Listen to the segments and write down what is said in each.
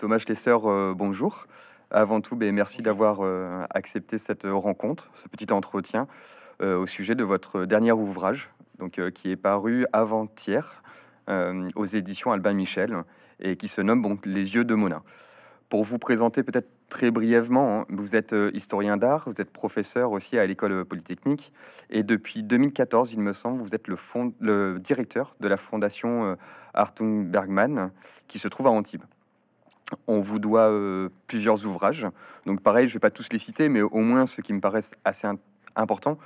Thomas Schlesser, euh, bonjour. Avant tout, ben, merci d'avoir euh, accepté cette euh, rencontre, ce petit entretien au sujet de votre dernier ouvrage, donc, qui est paru avant-hier aux éditions Albin Michel et qui se nomme Les yeux de Mona. Pour vous présenter peut-être très brièvement, hein, vous êtes historien d'art, vous êtes professeur aussi à l'école polytechnique, et depuis 2014, il me semble, vous êtes le, le directeur de la fondation Artung Bergman, qui se trouve à Antibes on vous doit euh, plusieurs ouvrages. Donc pareil, je ne vais pas tous les citer, mais au moins ceux qui me paraissent assez importants.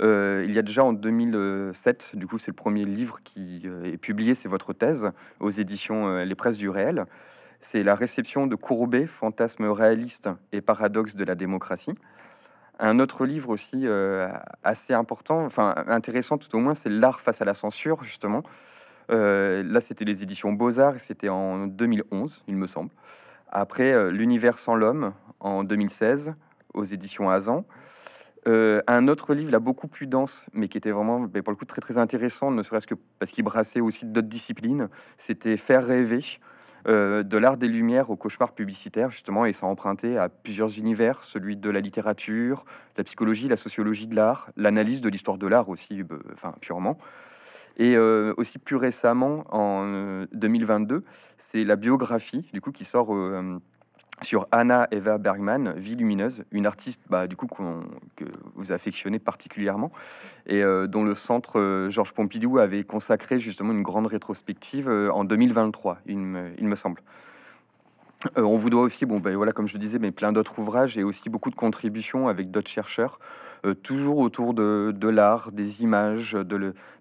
Euh, il y a déjà en 2007, du coup, c'est le premier livre qui euh, est publié, c'est votre thèse aux éditions Les Presses du Réel. C'est la réception de Courbet, Fantasmes réaliste et paradoxe de la démocratie. Un autre livre aussi assez important, enfin intéressant tout au moins, c'est L'art face à la censure, justement, euh, là, c'était les éditions Beaux-Arts, c'était en 2011, il me semble. Après, euh, L'univers sans l'homme, en 2016, aux éditions Azan. Euh, un autre livre, là, beaucoup plus dense, mais qui était vraiment, pour le coup, très très intéressant, ne serait-ce que parce qu'il brassait aussi d'autres disciplines, c'était Faire rêver, de l'art des lumières au cauchemar publicitaire, justement, et ça empruntait à plusieurs univers, celui de la littérature, la psychologie, la sociologie de l'art, l'analyse de l'histoire de l'art aussi, enfin, purement. Et euh, aussi plus récemment, en 2022, euh, c'est la biographie du coup qui sort euh, sur Anna Eva Bergman, Vie lumineuse, une artiste bah, du coup que vous affectionnez particulièrement et dont le centre Georges Pompidou avait consacré justement une grande rétrospective en 2023, il me, semble. on vous doit aussi, bon, ben voilà, comme je le disais, mais plein d'autres ouvrages et aussi beaucoup de contributions avec d'autres chercheurs. Euh, toujours autour de, l'art, des images,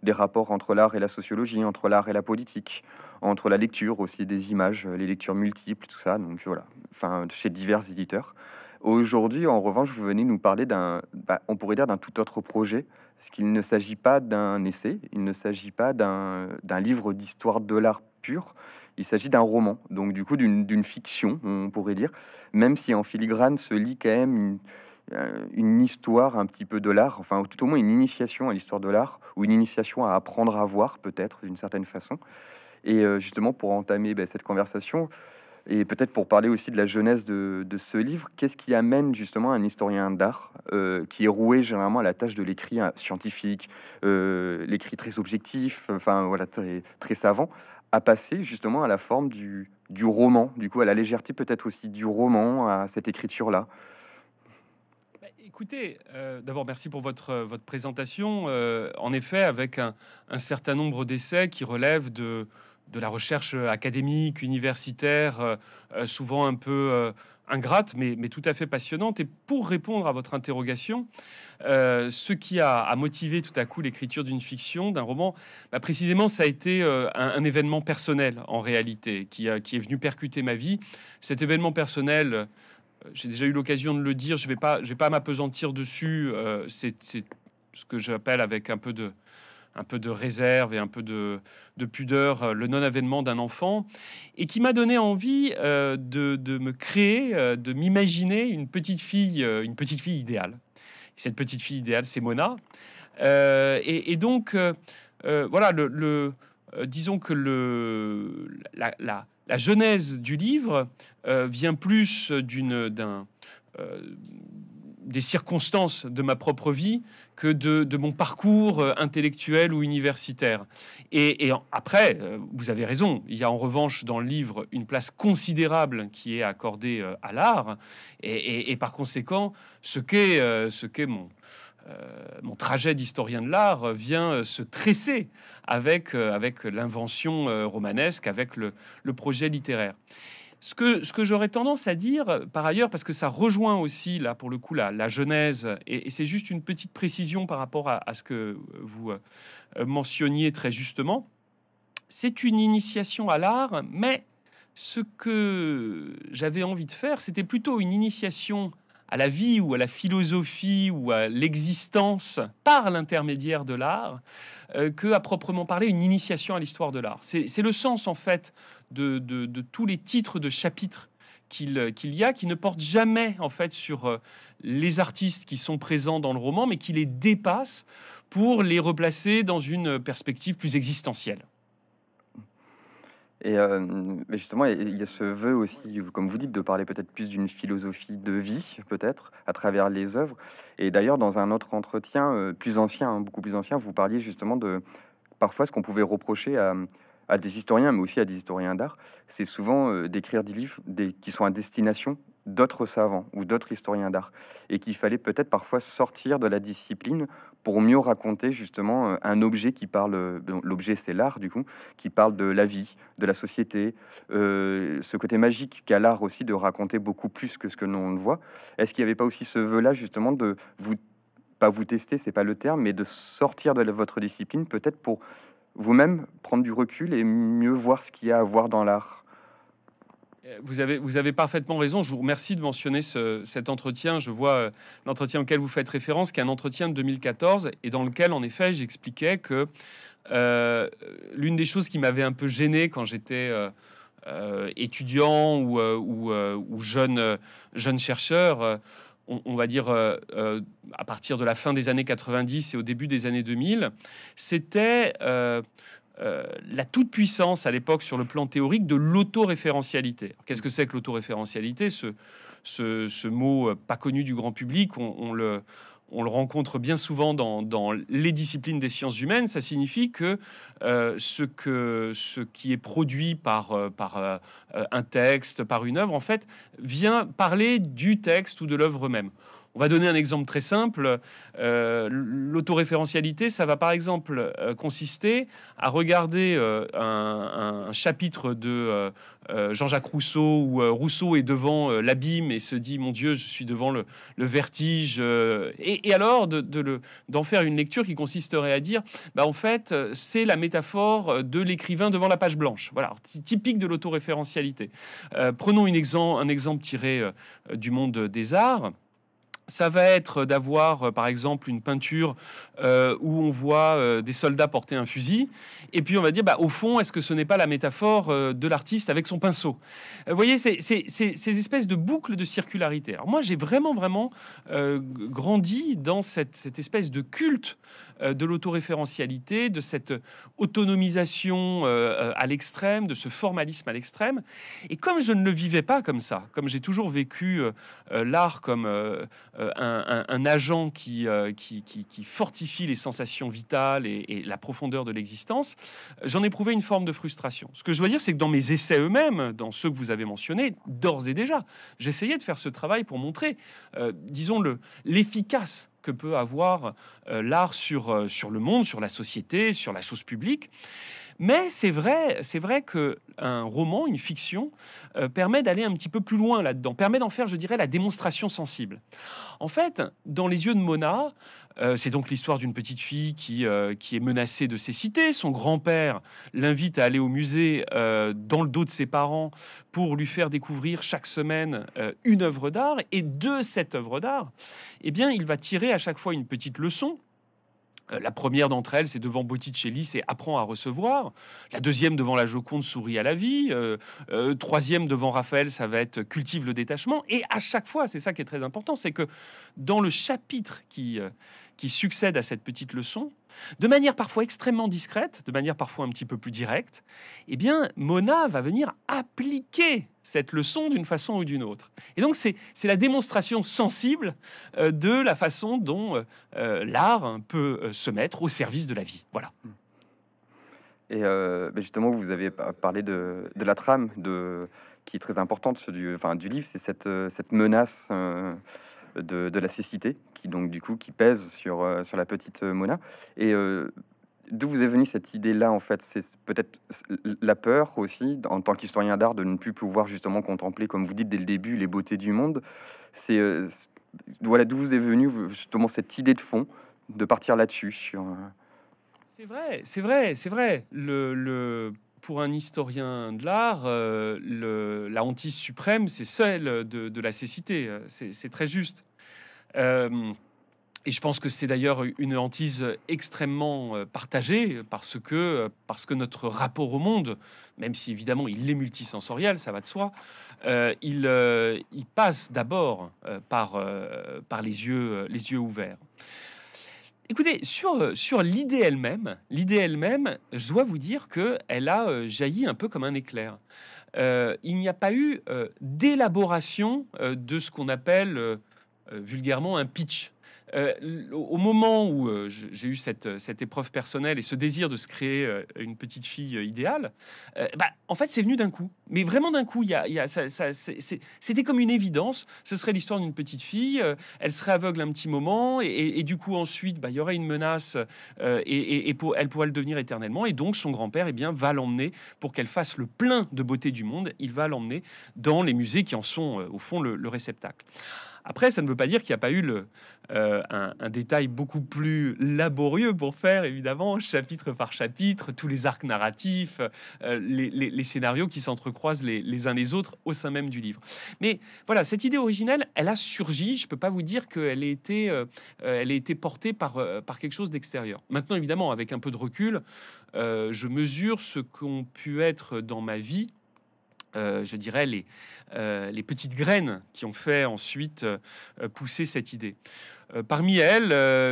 des rapports entre l'art et la sociologie, entre l'art et la politique, entre la lecture aussi des images, les lectures multiples, tout ça. Donc voilà, enfin chez divers éditeurs. Aujourd'hui, en revanche, vous venez nous parler d'un, bah, on pourrait dire d'un tout autre projet, parce qu'il ne s'agit pas d'un essai, il ne s'agit pas d'un, livre d'histoire de l'art pur, il s'agit d'un roman, donc du coup d'une, d'une fiction, on pourrait dire, même si en filigrane se lit quand même une, euh, une histoire un petit peu de l'art, enfin tout au moins une initiation à l'histoire de l'art, ou une initiation à apprendre à voir peut-être d'une certaine façon. Et euh, justement pour entamer ben, cette conversation, et peut-être pour parler aussi de la jeunesse de, ce livre, qu'est-ce qui amène justement un historien d'art euh, qui est roué généralement à la tâche de l'écrit hein, scientifique, l'écrit très objectif, enfin voilà, très, savant, à passer justement à la forme du roman, du coup à la légèreté peut-être aussi du roman, à cette écriture-là Écoutez, euh, d'abord merci pour votre, euh, votre présentation. Euh, en effet, avec un, certain nombre d'essais qui relèvent de, de, la recherche académique, universitaire, souvent un peu ingrate, mais, mais, tout à fait passionnante. Et pour répondre à votre interrogation, ce qui a, motivé tout à coup l'écriture d'une fiction, d'un roman, bah, précisément, ça a été un, événement personnel en réalité, qui, qui est venu percuter ma vie. Cet événement personnel, euh, j'ai déjà eu l'occasion de le dire, je ne vais pas, je vais pas m'apesantir dessus. Euh, c'est ce que j'appelle avec un peu de un peu de réserve et un peu de, de pudeur euh, le non-avènement d'un enfant, et qui m'a donné envie de, de, me créer, de m'imaginer une petite fille, une petite fille idéale. cette petite fille idéale, c'est Mona. Et, donc, voilà, le, le disons que le, la, la la genèse du livre euh, vient plus d'une euh, des circonstances de ma propre vie que de, mon parcours euh, intellectuel ou universitaire. Et, après, vous avez raison, il y a en revanche dans le livre une place considérable qui est accordée à l'art, et, par conséquent, ce qu'est mon, euh, mon trajet d'historien de l'art vient euh, se tresser avec, euh, avec l'invention romanesque, avec le, projet littéraire. Ce que, ce que j'aurais tendance à dire, par ailleurs, parce que ça rejoint aussi, là, pour le coup, la, genèse, et, c'est juste une petite précision par rapport à, à ce que vous mentionniez très justement, c'est une initiation à l'art, mais ce que j'avais envie de faire, c'était plutôt une initiation à la vie ou à la philosophie ou à l'existence par l'intermédiaire de l'art qu'à euh, que à proprement parler une initiation à l'histoire de l'art. C'est le sens en fait de, tous les titres de chapitres qu'il y a, qui ne portent jamais en fait sur euh, les artistes qui sont présents dans le roman, mais qui les dépassent pour les replacer dans une perspective plus existentielle. Et euh, justement, il y a ce vœu aussi, comme vous dites, de parler peut-être plus d'une philosophie de vie, peut-être, à travers les œuvres. Et d'ailleurs, dans un autre entretien euh, plus ancien, hein, beaucoup plus ancien, vous parliez justement de parfois ce qu'on pouvait reprocher à, des historiens, mais aussi à des historiens d'art, c'est souvent euh, d'écrire des livres qui sont à destination d'autres savants ou d'autres historiens d'art, et qu'il fallait peut-être parfois sortir de la discipline pour mieux raconter justement euh, un objet qui parle, euh, l'objet c'est l'art du coup, qui parle de la vie, de la société, euh, ce côté magique qu'a l'art aussi de raconter beaucoup plus que ce que l'on voit. Est-ce qu'il n'y avait pas aussi ce vœu-là justement de vous, pas vous tester, c'est pas le terme, mais de sortir de votre discipline peut-être pour vous-même prendre du recul et mieux voir ce qu'il y a à voir dans l'art vous avez, parfaitement raison. Je vous remercie de mentionner cet entretien. Je vois euh, l'entretien auquel vous faites référence, qui est un entretien de 2014 et dans lequel, en effet, j'expliquais que euh, l'une des choses qui m'avait un peu gêné quand j'étais euh, étudiant ou, jeune, jeune chercheur, on, on, va dire à partir de la fin des années 90 et au début des années 2000, c'était euh, la toute-puissance à l'époque sur le plan théorique de l'autoréférentialité. Qu'est-ce que c'est que l'autoréférentialité ce, mot euh, pas connu du grand public, on, le rencontre bien souvent dans, les disciplines des sciences humaines, ça signifie que, euh, ce, qui est produit par, un texte, par une œuvre, en fait, vient parler du texte ou de l'œuvre même. On va donner un exemple très simple. Euh, l'autoréférentialité, ça va par exemple euh, consister à regarder euh, un, chapitre de Jean-Jacques Rousseau où Rousseau est devant l'abîme et se dit Mon Dieu, je suis devant le, vertige. Et, alors d'en de, faire une lecture qui consisterait à dire bah, En fait, c'est la métaphore de l'écrivain devant la page blanche. Voilà, typique de l'autoréférentialité. prenons un exemple tiré du monde des arts ça va être d'avoir, euh, par exemple, une peinture euh, où on voit euh, des soldats porter un fusil. Et puis on va dire, bah, au fond, est-ce que ce n'est pas la métaphore de l'artiste avec son pinceau Vous voyez, c'est ces espèces de boucles de circularité. Alors moi, j'ai vraiment, vraiment grandi dans cette, espèce de culte euh, de l'autoréférentialité, de cette autonomisation euh, à l'extrême, de ce formalisme à l'extrême. Et comme je ne le vivais pas comme ça, comme j'ai toujours vécu euh, l'art comme un, agent qui qui, fortifie les sensations vitales et, la profondeur de l'existence, j'en éprouvais une forme de frustration. Ce que je dois dire, c'est que dans mes essais eux-mêmes, dans ceux que vous avez mentionnés, d'ores et déjà, j'essayais de faire ce travail pour montrer, disons, le, l'efficace peut avoir euh, l'art sur, euh, sur le monde, sur la société, sur la chose publique. Mais c'est vrai, c'est vrai que un roman, une fiction, euh, permet d'aller un petit peu plus loin là-dedans, permet d'en faire, je dirais, la démonstration sensible. En fait, dans les yeux de Mona, euh, c'est donc l'histoire d'une petite fille qui, euh, qui est menacée de cécité. Son grand-père l'invite à aller au musée dans le dos de ses parents pour lui faire découvrir chaque semaine une œuvre d'art. Et de cette œuvre d'art, eh bien, il va tirer à chaque fois une petite leçon euh, la première d'entre elles, c'est devant Botticelli, c'est Apprends à recevoir. La deuxième devant la Joconde, Souris à la vie. Euh, euh, troisième devant Raphaël, ça va être Cultive le détachement. Et à chaque fois, c'est ça qui est très important, c'est que dans le chapitre qui, qui succède à cette petite leçon, de manière parfois extrêmement discrète, de manière parfois un petit peu plus directe, eh bien, Mona va venir appliquer cette leçon d'une façon ou d'une autre. Et donc c'est la démonstration sensible euh, de la façon dont euh, euh, l'art hein, peut se mettre au service de la vie. Voilà. Mm. Et ben, justement, vous avez parlé de, la trame de, qui est très importante du, du livre, c'est cette, cette, menace de, la cécité qui donc du coup qui pèse sur, sur la petite Mona. Et D'où vous est venue cette idée-là, en fait C'est peut-être la peur aussi, en tant qu'historien d'art, de ne plus pouvoir justement contempler, comme vous dites dès le début, les beautés du monde. C'est euh, voilà d'où vous est venue justement cette idée de fond, de partir là-dessus. Sur... Euh c'est vrai, c'est vrai, c'est vrai. Le, pour un historien de l'art, euh, la hantise suprême, c'est celle de, la cécité. C'est très juste. Et je pense que c'est d'ailleurs une hantise extrêmement euh, partagée parce que, euh, parce que notre rapport au monde, même si évidemment il est multisensoriel, ça va de soi, euh, il, il, passe d'abord par, par les, yeux, les yeux ouverts. Écoutez, sur, sur l'idée elle-même, l'idée elle-même, je dois vous dire qu'elle a jailli un peu comme un éclair. il n'y a pas eu d'élaboration de ce qu'on appelle vulgairement un pitch. Euh, au moment où euh, j'ai eu cette, euh, cette, épreuve personnelle et ce désir de se créer une petite fille idéale, bah, en fait, c'est venu d'un coup. Mais vraiment d'un coup, c'était comme une évidence. Ce serait l'histoire d'une petite fille. elle serait aveugle un petit moment et, du coup, ensuite, bah, il y aurait une menace et, elle pourrait le devenir éternellement. Et donc, son grand-père et eh bien, va l'emmener pour qu'elle fasse le plein de beauté du monde. Il va l'emmener dans les musées qui en sont, au fond, le réceptacle. Après, ça ne veut pas dire qu'il n'y a pas eu euh, un, détail beaucoup plus laborieux pour faire, évidemment, chapitre par chapitre, tous les arcs narratifs, euh, les, scénarios qui s'entrecroisent les, uns les autres au sein même du livre. Mais voilà, cette idée originelle, elle a surgi. Je ne peux pas vous dire qu'elle ait été, euh, été portée par, par quelque chose d'extérieur. Maintenant, évidemment, avec un peu de recul, je mesure ce qu'ont pu être dans ma vie euh, je dirais, euh, les, petites graines qui ont fait ensuite euh, pousser cette idée. parmi elles,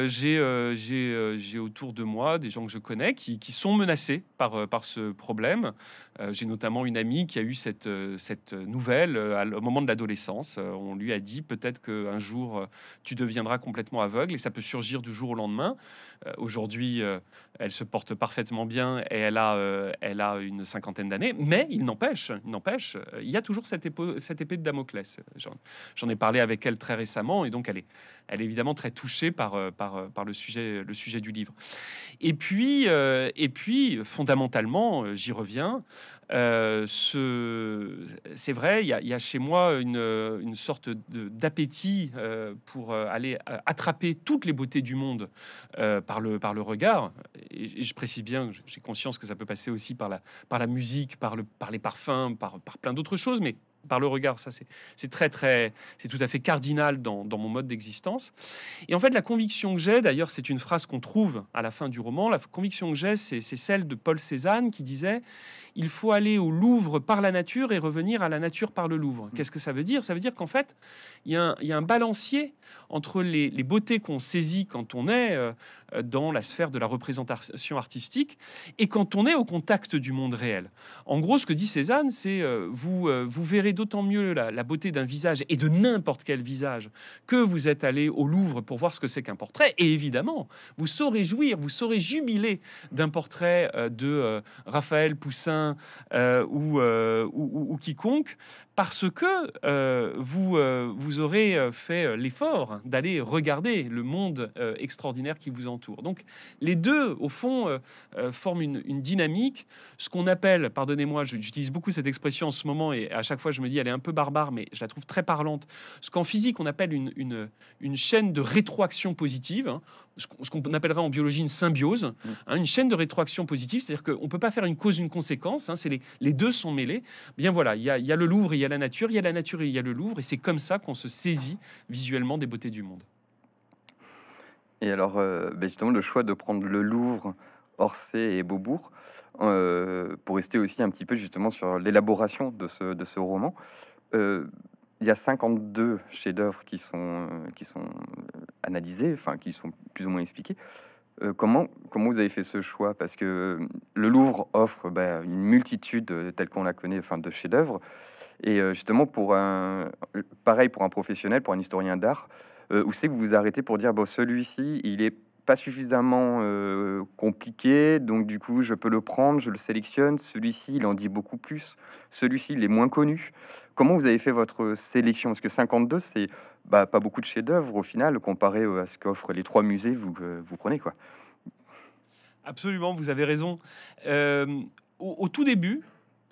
j'ai autour de moi des gens que je connais qui sont menacés euh, par, ce problème. Euh, j'ai notamment une amie qui a eu cette, euh, cette nouvelle au moment de l'adolescence. On lui a dit peut-être qu'un jour tu deviendras complètement aveugle et ça peut surgir du jour au lendemain. Aujourd'hui, elle se porte parfaitement bien et elle a, elle a une cinquantaine d'années, mais il n'empêche, il n'empêche, il y a toujours cette, épée de Damoclès. J'en ai parlé avec elle très récemment et donc elle est, elle est évidemment très touchée par, par, le, sujet, le sujet du livre. Et puis, et puis fondamentalement, euh, j'y reviens, euh, c'est vrai, il y, a chez moi une, euh, une sorte d'appétit euh, pour aller attraper toutes les beautés du monde par, le, par le regard. Et, et je précise bien, j'ai conscience que ça peut passer aussi par la, par la musique, par, le, par les parfums, par, par plein d'autres choses, mais par le regard. Ça, c'est très, très, c'est tout à fait cardinal dans, dans mon mode d'existence. Et en fait, la conviction que j'ai, d'ailleurs, c'est une phrase qu'on trouve à la fin du roman. La conviction que j'ai, c'est celle de Paul Cézanne qui disait il faut aller au Louvre par la nature et revenir à la nature par le Louvre. Mm. Qu'est-ce que ça veut dire Ça veut dire qu'en fait, il y, a un balancier entre les, beautés qu'on saisit quand on est euh, dans la sphère de la représentation artistique et quand on est au contact du monde réel. En gros, ce que dit Cézanne, c'est euh, euh, vous, verrez d'autant mieux la, la beauté d'un visage et de n'importe quel visage que vous êtes allé au Louvre pour voir ce que c'est qu'un portrait. Et évidemment, vous saurez jouir, vous saurez jubiler d'un portrait de Raphaël Poussin euh, euh, ou, quiconque, parce que euh, vous, euh, vous aurez euh, fait l'effort d'aller regarder le monde extraordinaire qui vous entoure. Donc les deux, au fond, forment une, dynamique, ce qu'on appelle, pardonnez-moi, j'utilise beaucoup cette expression en ce moment et à chaque fois je me dis elle est un peu barbare, mais je la trouve très parlante, ce qu'en physique on appelle une, une, chaîne de rétroaction positive, hein, ce qu'on appellera en biologie une symbiose, mmh. hein, une chaîne de rétroaction positive, c'est-à-dire qu'on ne peut pas faire une cause, une conséquence, hein, c'est les, les, deux sont mêlés. Bien voilà, il y a, y a le Louvre, il y a la nature, il y a la nature et il y a le Louvre, et c'est comme ça qu'on se saisit visuellement des beautés du monde. Et alors, euh, ben justement, le choix de prendre le Louvre, Orsay et Beaubourg, euh, pour rester aussi un petit peu justement sur l'élaboration de ce, de ce roman, euh, il y a 52 chefs-d'œuvre qui sont, qui sont analysés, enfin qui sont plus ou moins expliqués. comment, comment vous avez fait ce choix Parce que le Louvre offre ben, une multitude, telle qu'on la connaît, enfin, de chefs-d'œuvre. Et euh, justement, pour un, pareil pour un professionnel, pour un historien d'art, euh, où c'est que vous vous arrêtez pour dire, bon, celui-ci, il est pas suffisamment euh, compliqué, donc du coup je peux le prendre, je le sélectionne. Celui-ci, il en dit beaucoup plus. Celui-ci, il est moins connu. Comment vous avez fait votre sélection Parce que 52, c'est bah, pas beaucoup de chefs-d'œuvre au final comparé à ce qu'offrent les trois musées vous vous prenez quoi. Absolument, vous avez raison. au, tout début,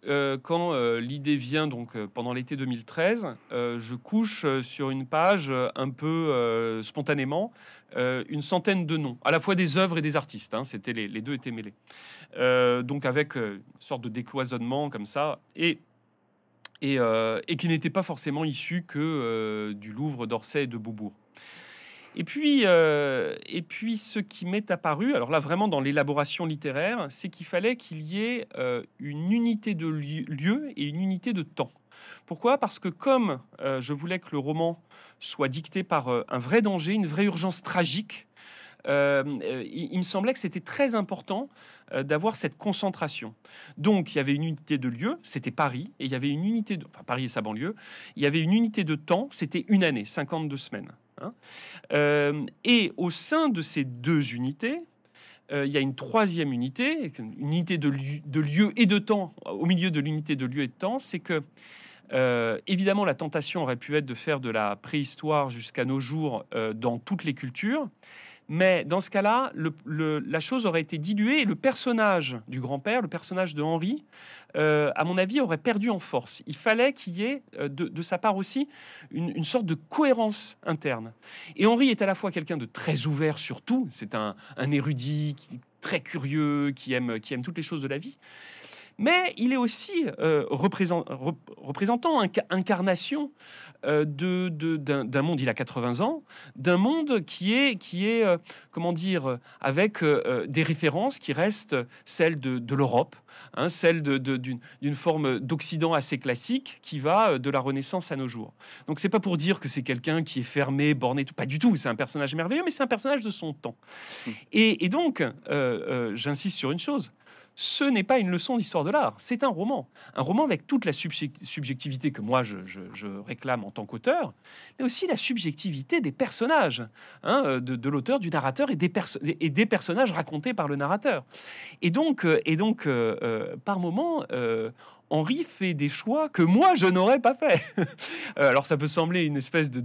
euh, quand euh, l'idée vient, donc euh, pendant l'été 2013, je couche sur une page un peu spontanément une centaine de noms, à la fois des œuvres et des artistes. Hein, c'était les, deux étaient mêlés. donc avec sorte de décloisonnement comme ça et et, et qui n'était pas forcément issu que du Louvre d'Orsay et de Beaubourg. Et puis, euh, et puis, ce qui m'est apparu, alors là vraiment dans l'élaboration littéraire, c'est qu'il fallait qu'il y ait euh, une unité de lieu et une unité de temps. Pourquoi Parce que comme euh, je voulais que le roman soit dicté par un vrai danger, une vraie urgence tragique, il, me semblait que c'était très important d'avoir cette concentration. Donc il y avait une unité de lieu, c'était Paris, et il y avait une unité de... Enfin Paris et sa banlieue, il y avait une unité de temps, c'était une année, 52 semaines. Hein. Euh, et au sein de ces deux unités, euh, il y a une troisième unité, une unité de, lieu, et de temps, au milieu de l'unité de lieu et de temps, c'est que euh, évidemment la tentation aurait pu être de faire de la préhistoire jusqu'à nos jours dans toutes les cultures, mais dans ce cas-là, le, la chose aurait été diluée et le personnage du grand-père, le personnage de Henri, euh, à mon avis, aurait perdu en force. Il fallait qu'il y ait, euh, de, sa part aussi, une, sorte de cohérence interne. Et Henri est à la fois quelqu'un de très ouvert sur tout, c'est un, érudit très curieux, qui aime toutes les choses de la vie, mais il est aussi euh, représentant, incarnation euh, d'un monde, il a 80 ans, d'un monde qui est, euh, comment dire, avec des références qui restent celles de, l'Europe, hein, celles d'une forme d'Occident assez classique qui va de la Renaissance à nos jours. Donc c'est pas pour dire que c'est quelqu'un qui est fermé, borné, pas du tout, c'est un personnage merveilleux, mais c'est un personnage de son temps. Mmh. et donc, j'insiste sur une chose, ce n'est pas une leçon d'histoire de l'art, c'est un roman. Un roman avec toute la subjectivité que moi je, réclame en tant qu'auteur, mais aussi la subjectivité des personnages, hein, euh, de, l'auteur, du narrateur et des, personnages racontés par le narrateur. Et donc, euh, et donc euh, par moments, Henri fait des choix que moi je n'aurais pas fait. Alors ça peut sembler une espèce de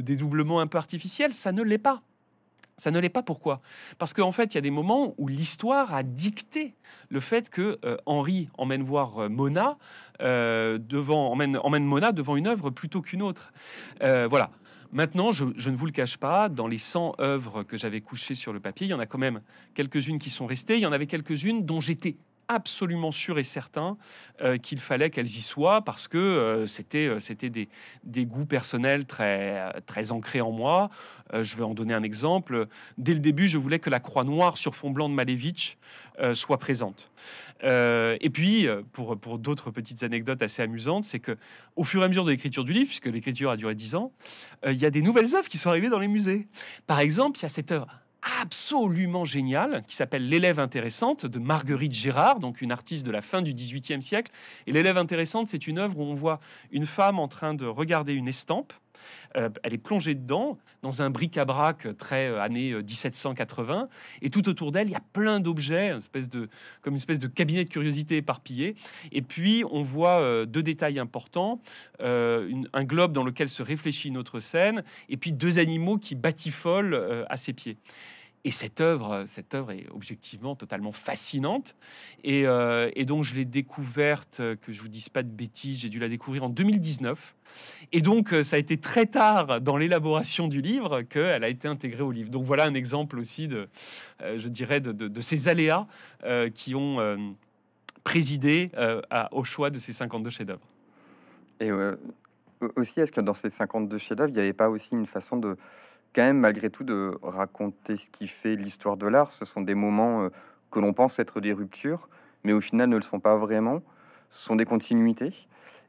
dédoublement un peu artificiel, ça ne l'est pas. Ça ne l'est pas. Pourquoi Parce qu'en fait, il y a des moments où l'histoire a dicté le fait que euh, Henri emmène voir euh, Mona euh, devant, emmène, emmène, devant une œuvre plutôt qu'une autre. voilà. Maintenant, je, je, ne vous le cache pas, dans les 100 œuvres que j'avais couchées sur le papier, il y en a quand même quelques-unes qui sont restées, il y en avait quelques-unes dont j'étais absolument sûr et certain euh, qu'il fallait qu'elles y soient parce que euh, c'était euh, c'était des, des, goûts personnels très, très ancrés en moi. je vais en donner un exemple. Dès le début, je voulais que la croix noire sur fond blanc de Malevich soit présente. et puis, pour, pour d'autres petites anecdotes assez amusantes, c'est que au fur et à mesure de l'écriture du livre, puisque l'écriture a duré dix ans, il y a des nouvelles œuvres qui sont arrivées dans les musées. Par exemple, il y a cette œuvre absolument génial qui s'appelle L'élève intéressante de Marguerite Gérard, donc une artiste de la fin du XVIIIe siècle. Et L'élève intéressante, c'est une œuvre où on voit une femme en train de regarder une estampe. Euh, elle est plongée dedans, dans un bric-à-brac très euh, année 1780, euh, et tout autour d'elle, il y a plein d'objets, comme une espèce de cabinet de curiosité éparpillé. Et puis, on voit deux détails importants un globe dans lequel se réfléchit notre scène, et puis deux animaux qui batifolent à ses pieds. Et cette œuvre, euh, cette œuvre est objectivement totalement fascinante. Et, euh, donc, je l'ai découverte, euh, que je vous dise pas de bêtises, j'ai dû la découvrir en 2019. Et donc, ça a été très tard dans l'élaboration du livre qu'elle a été intégrée au livre. Donc, voilà un exemple aussi de, je dirais, de, ces aléas qui ont présidé à, au choix de ces 52 chefs-d'œuvre. Et aussi, est-ce que dans ces 52 chefs-d'œuvre, il n'y avait pas aussi une façon de quand même malgré tout de raconter ce qui fait l'histoire de l'art. Ce sont des moments euh, que l'on pense être des ruptures, mais au final ne le sont pas vraiment. Ce sont des continuités.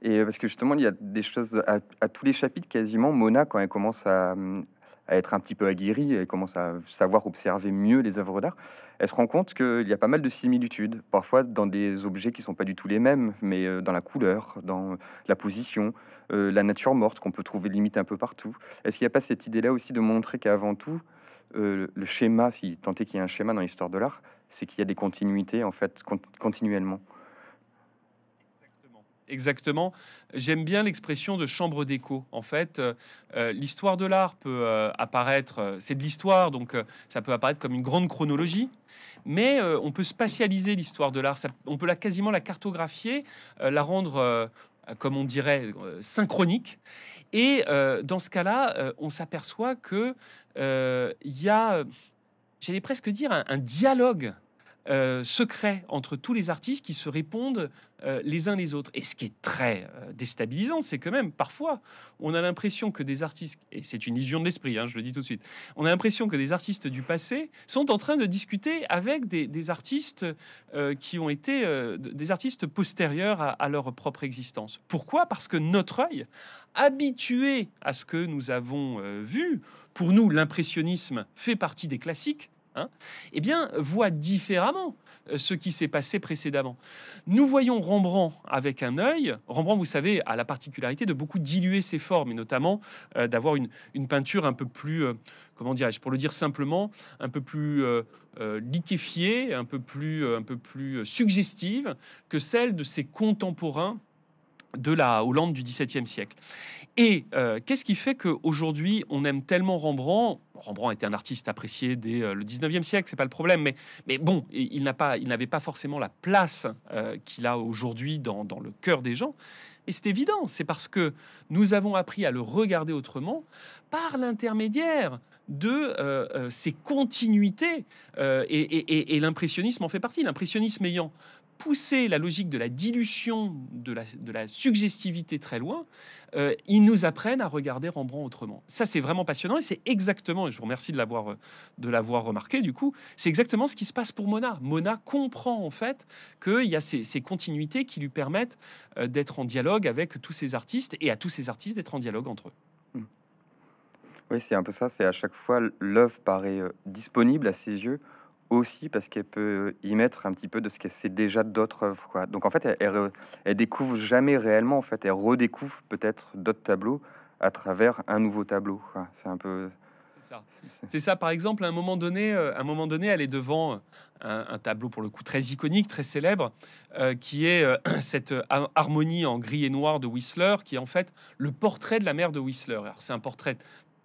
Et euh, parce que justement, il y a des choses à, à tous les chapitres quasiment. Mona, quand elle commence à, hum, à être un petit peu aguerrie, et commence à savoir observer mieux les œuvres d'art, elle se rend compte qu'il y a pas mal de similitudes, parfois dans des objets qui sont pas du tout les mêmes, mais euh, dans la couleur, dans la position, euh, la nature morte qu'on peut trouver limite un peu partout. Est-ce qu'il n'y a pas cette idée-là aussi de montrer qu'avant tout, euh, le schéma, si tant est qu'il y a un schéma dans l'histoire de l'art, c'est qu'il y a des continuités en fait continuellement exactement. J'aime bien l'expression de chambre d'écho. En fait, euh, euh, l'histoire de l'art peut euh, apparaître, c'est de l'histoire, donc ça peut apparaître comme une grande chronologie. Mais on peut spatialiser l'histoire de l'art, on peut la quasiment la cartographier, la rendre, comme on dirait, synchronique. Et dans ce cas-là, on s'aperçoit que il y a, j'allais presque dire, un dialogue euh, secret entre tous les artistes qui se répondent euh, les uns les autres. Et ce qui est très euh, déstabilisant, c'est que même parfois, on a l'impression que des artistes, et c'est une illusion de l'esprit, hein, je le dis tout de suite, on a l'impression que des artistes du passé sont en train de discuter avec des, artistes qui ont été des artistes postérieurs à, à, leur propre existence. Pourquoi Parce que notre œil, habitué à ce que nous avons vu, pour nous, l'impressionnisme fait partie des classiques et hein, eh bien, voit différemment euh, ce qui s'est passé précédemment. Nous voyons Rembrandt avec un œil. Rembrandt, vous savez, a la particularité de beaucoup diluer ses formes, et notamment euh, d'avoir une, peinture un peu plus, euh, comment dirais-je, pour le dire simplement, un peu plus liquéfiée, un peu plus, un peu plus suggestive que celle de ses contemporains de la Hollande du XVIIe siècle. Et euh, qu'est-ce qui fait qu'aujourd'hui, on aime tellement Rembrandt Rembrandt était un artiste apprécié dès euh, le 19e siècle, c'est pas le problème, mais, bon, il n'avait pas forcément la place euh, qu'il a aujourd'hui dans, le cœur des gens. Et c'est évident, c'est parce que nous avons appris à le regarder autrement par l'intermédiaire de ces continuités. et l'impressionnisme en fait partie. L'impressionnisme ayant pousser la logique de la dilution, de la, suggestivité très loin, euh, ils nous apprennent à regarder Rembrandt autrement. Ça, c'est vraiment passionnant et c'est exactement, et je vous remercie de l'avoir, de l'avoir remarqué du coup, c'est exactement ce qui se passe pour Mona. Mona comprend en fait qu'il y a ces, continuités qui lui permettent euh, d'être en dialogue avec tous ces artistes et à tous ces artistes d'être en dialogue entre eux. Hmm. Oui, c'est un peu ça, c'est à chaque fois l'œuvre paraît euh, disponible à ses yeux aussi parce qu'elle peut y mettre un petit peu de ce qu'elle sait déjà d'autres œuvres. Quoi. Donc en fait, elle, elle, découvre jamais réellement. En fait, elle redécouvre peut-être d'autres tableaux à travers un nouveau tableau. C'est un peu. C'est ça. ça. Par exemple, à un moment donné, euh, un moment donné, elle est devant un, tableau pour le coup très iconique, très célèbre, euh, qui est euh, cette harmonie en gris et noir de Whistler, qui est en fait le portrait de la mère de Whistler. C'est un portrait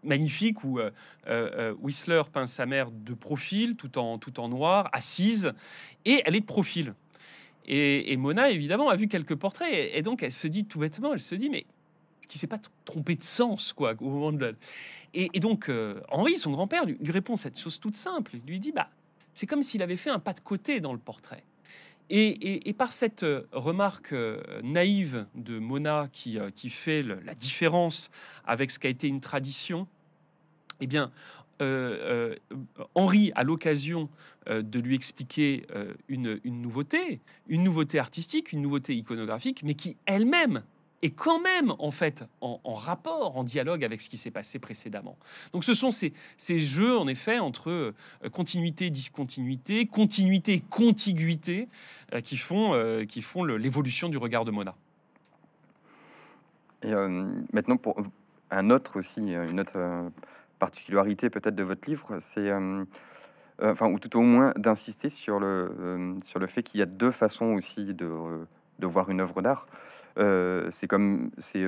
magnifique où euh, euh, euh, Whistler peint sa mère de profil, tout en, tout en noir, assise, et elle est de profil. Et, Mona, évidemment, a vu quelques portraits, et, donc elle se dit tout bêtement, elle se dit, mais qui s'est pas trompé de sens, quoi, au moment de la... et, donc, Henri, son grand-père, lui, répond cette chose toute simple. Il lui dit, bah, c'est comme s'il avait fait un pas de côté dans le portrait. Et, par cette remarque naïve de Mona qui, qui fait la différence avec ce qu'a été une tradition, eh bien, euh, euh, Henri a l'occasion euh, de lui expliquer une, nouveauté, une nouveauté artistique, une nouveauté iconographique, mais qui elle-même est quand même en fait en, rapport, en dialogue avec ce qui s'est passé précédemment. Donc ce sont ces, jeux en effet entre continuité, discontinuité, continuité, contiguïté qui font, qui font l'évolution du regard de Mona. Et maintenant pour un autre aussi, une autre particularité peut-être de votre livre, c'est euh, euh, enfin, ou tout au moins d'insister sur le, euh, sur le fait qu'il y a deux façons aussi de, de voir une œuvre d'art. c'est comme c'est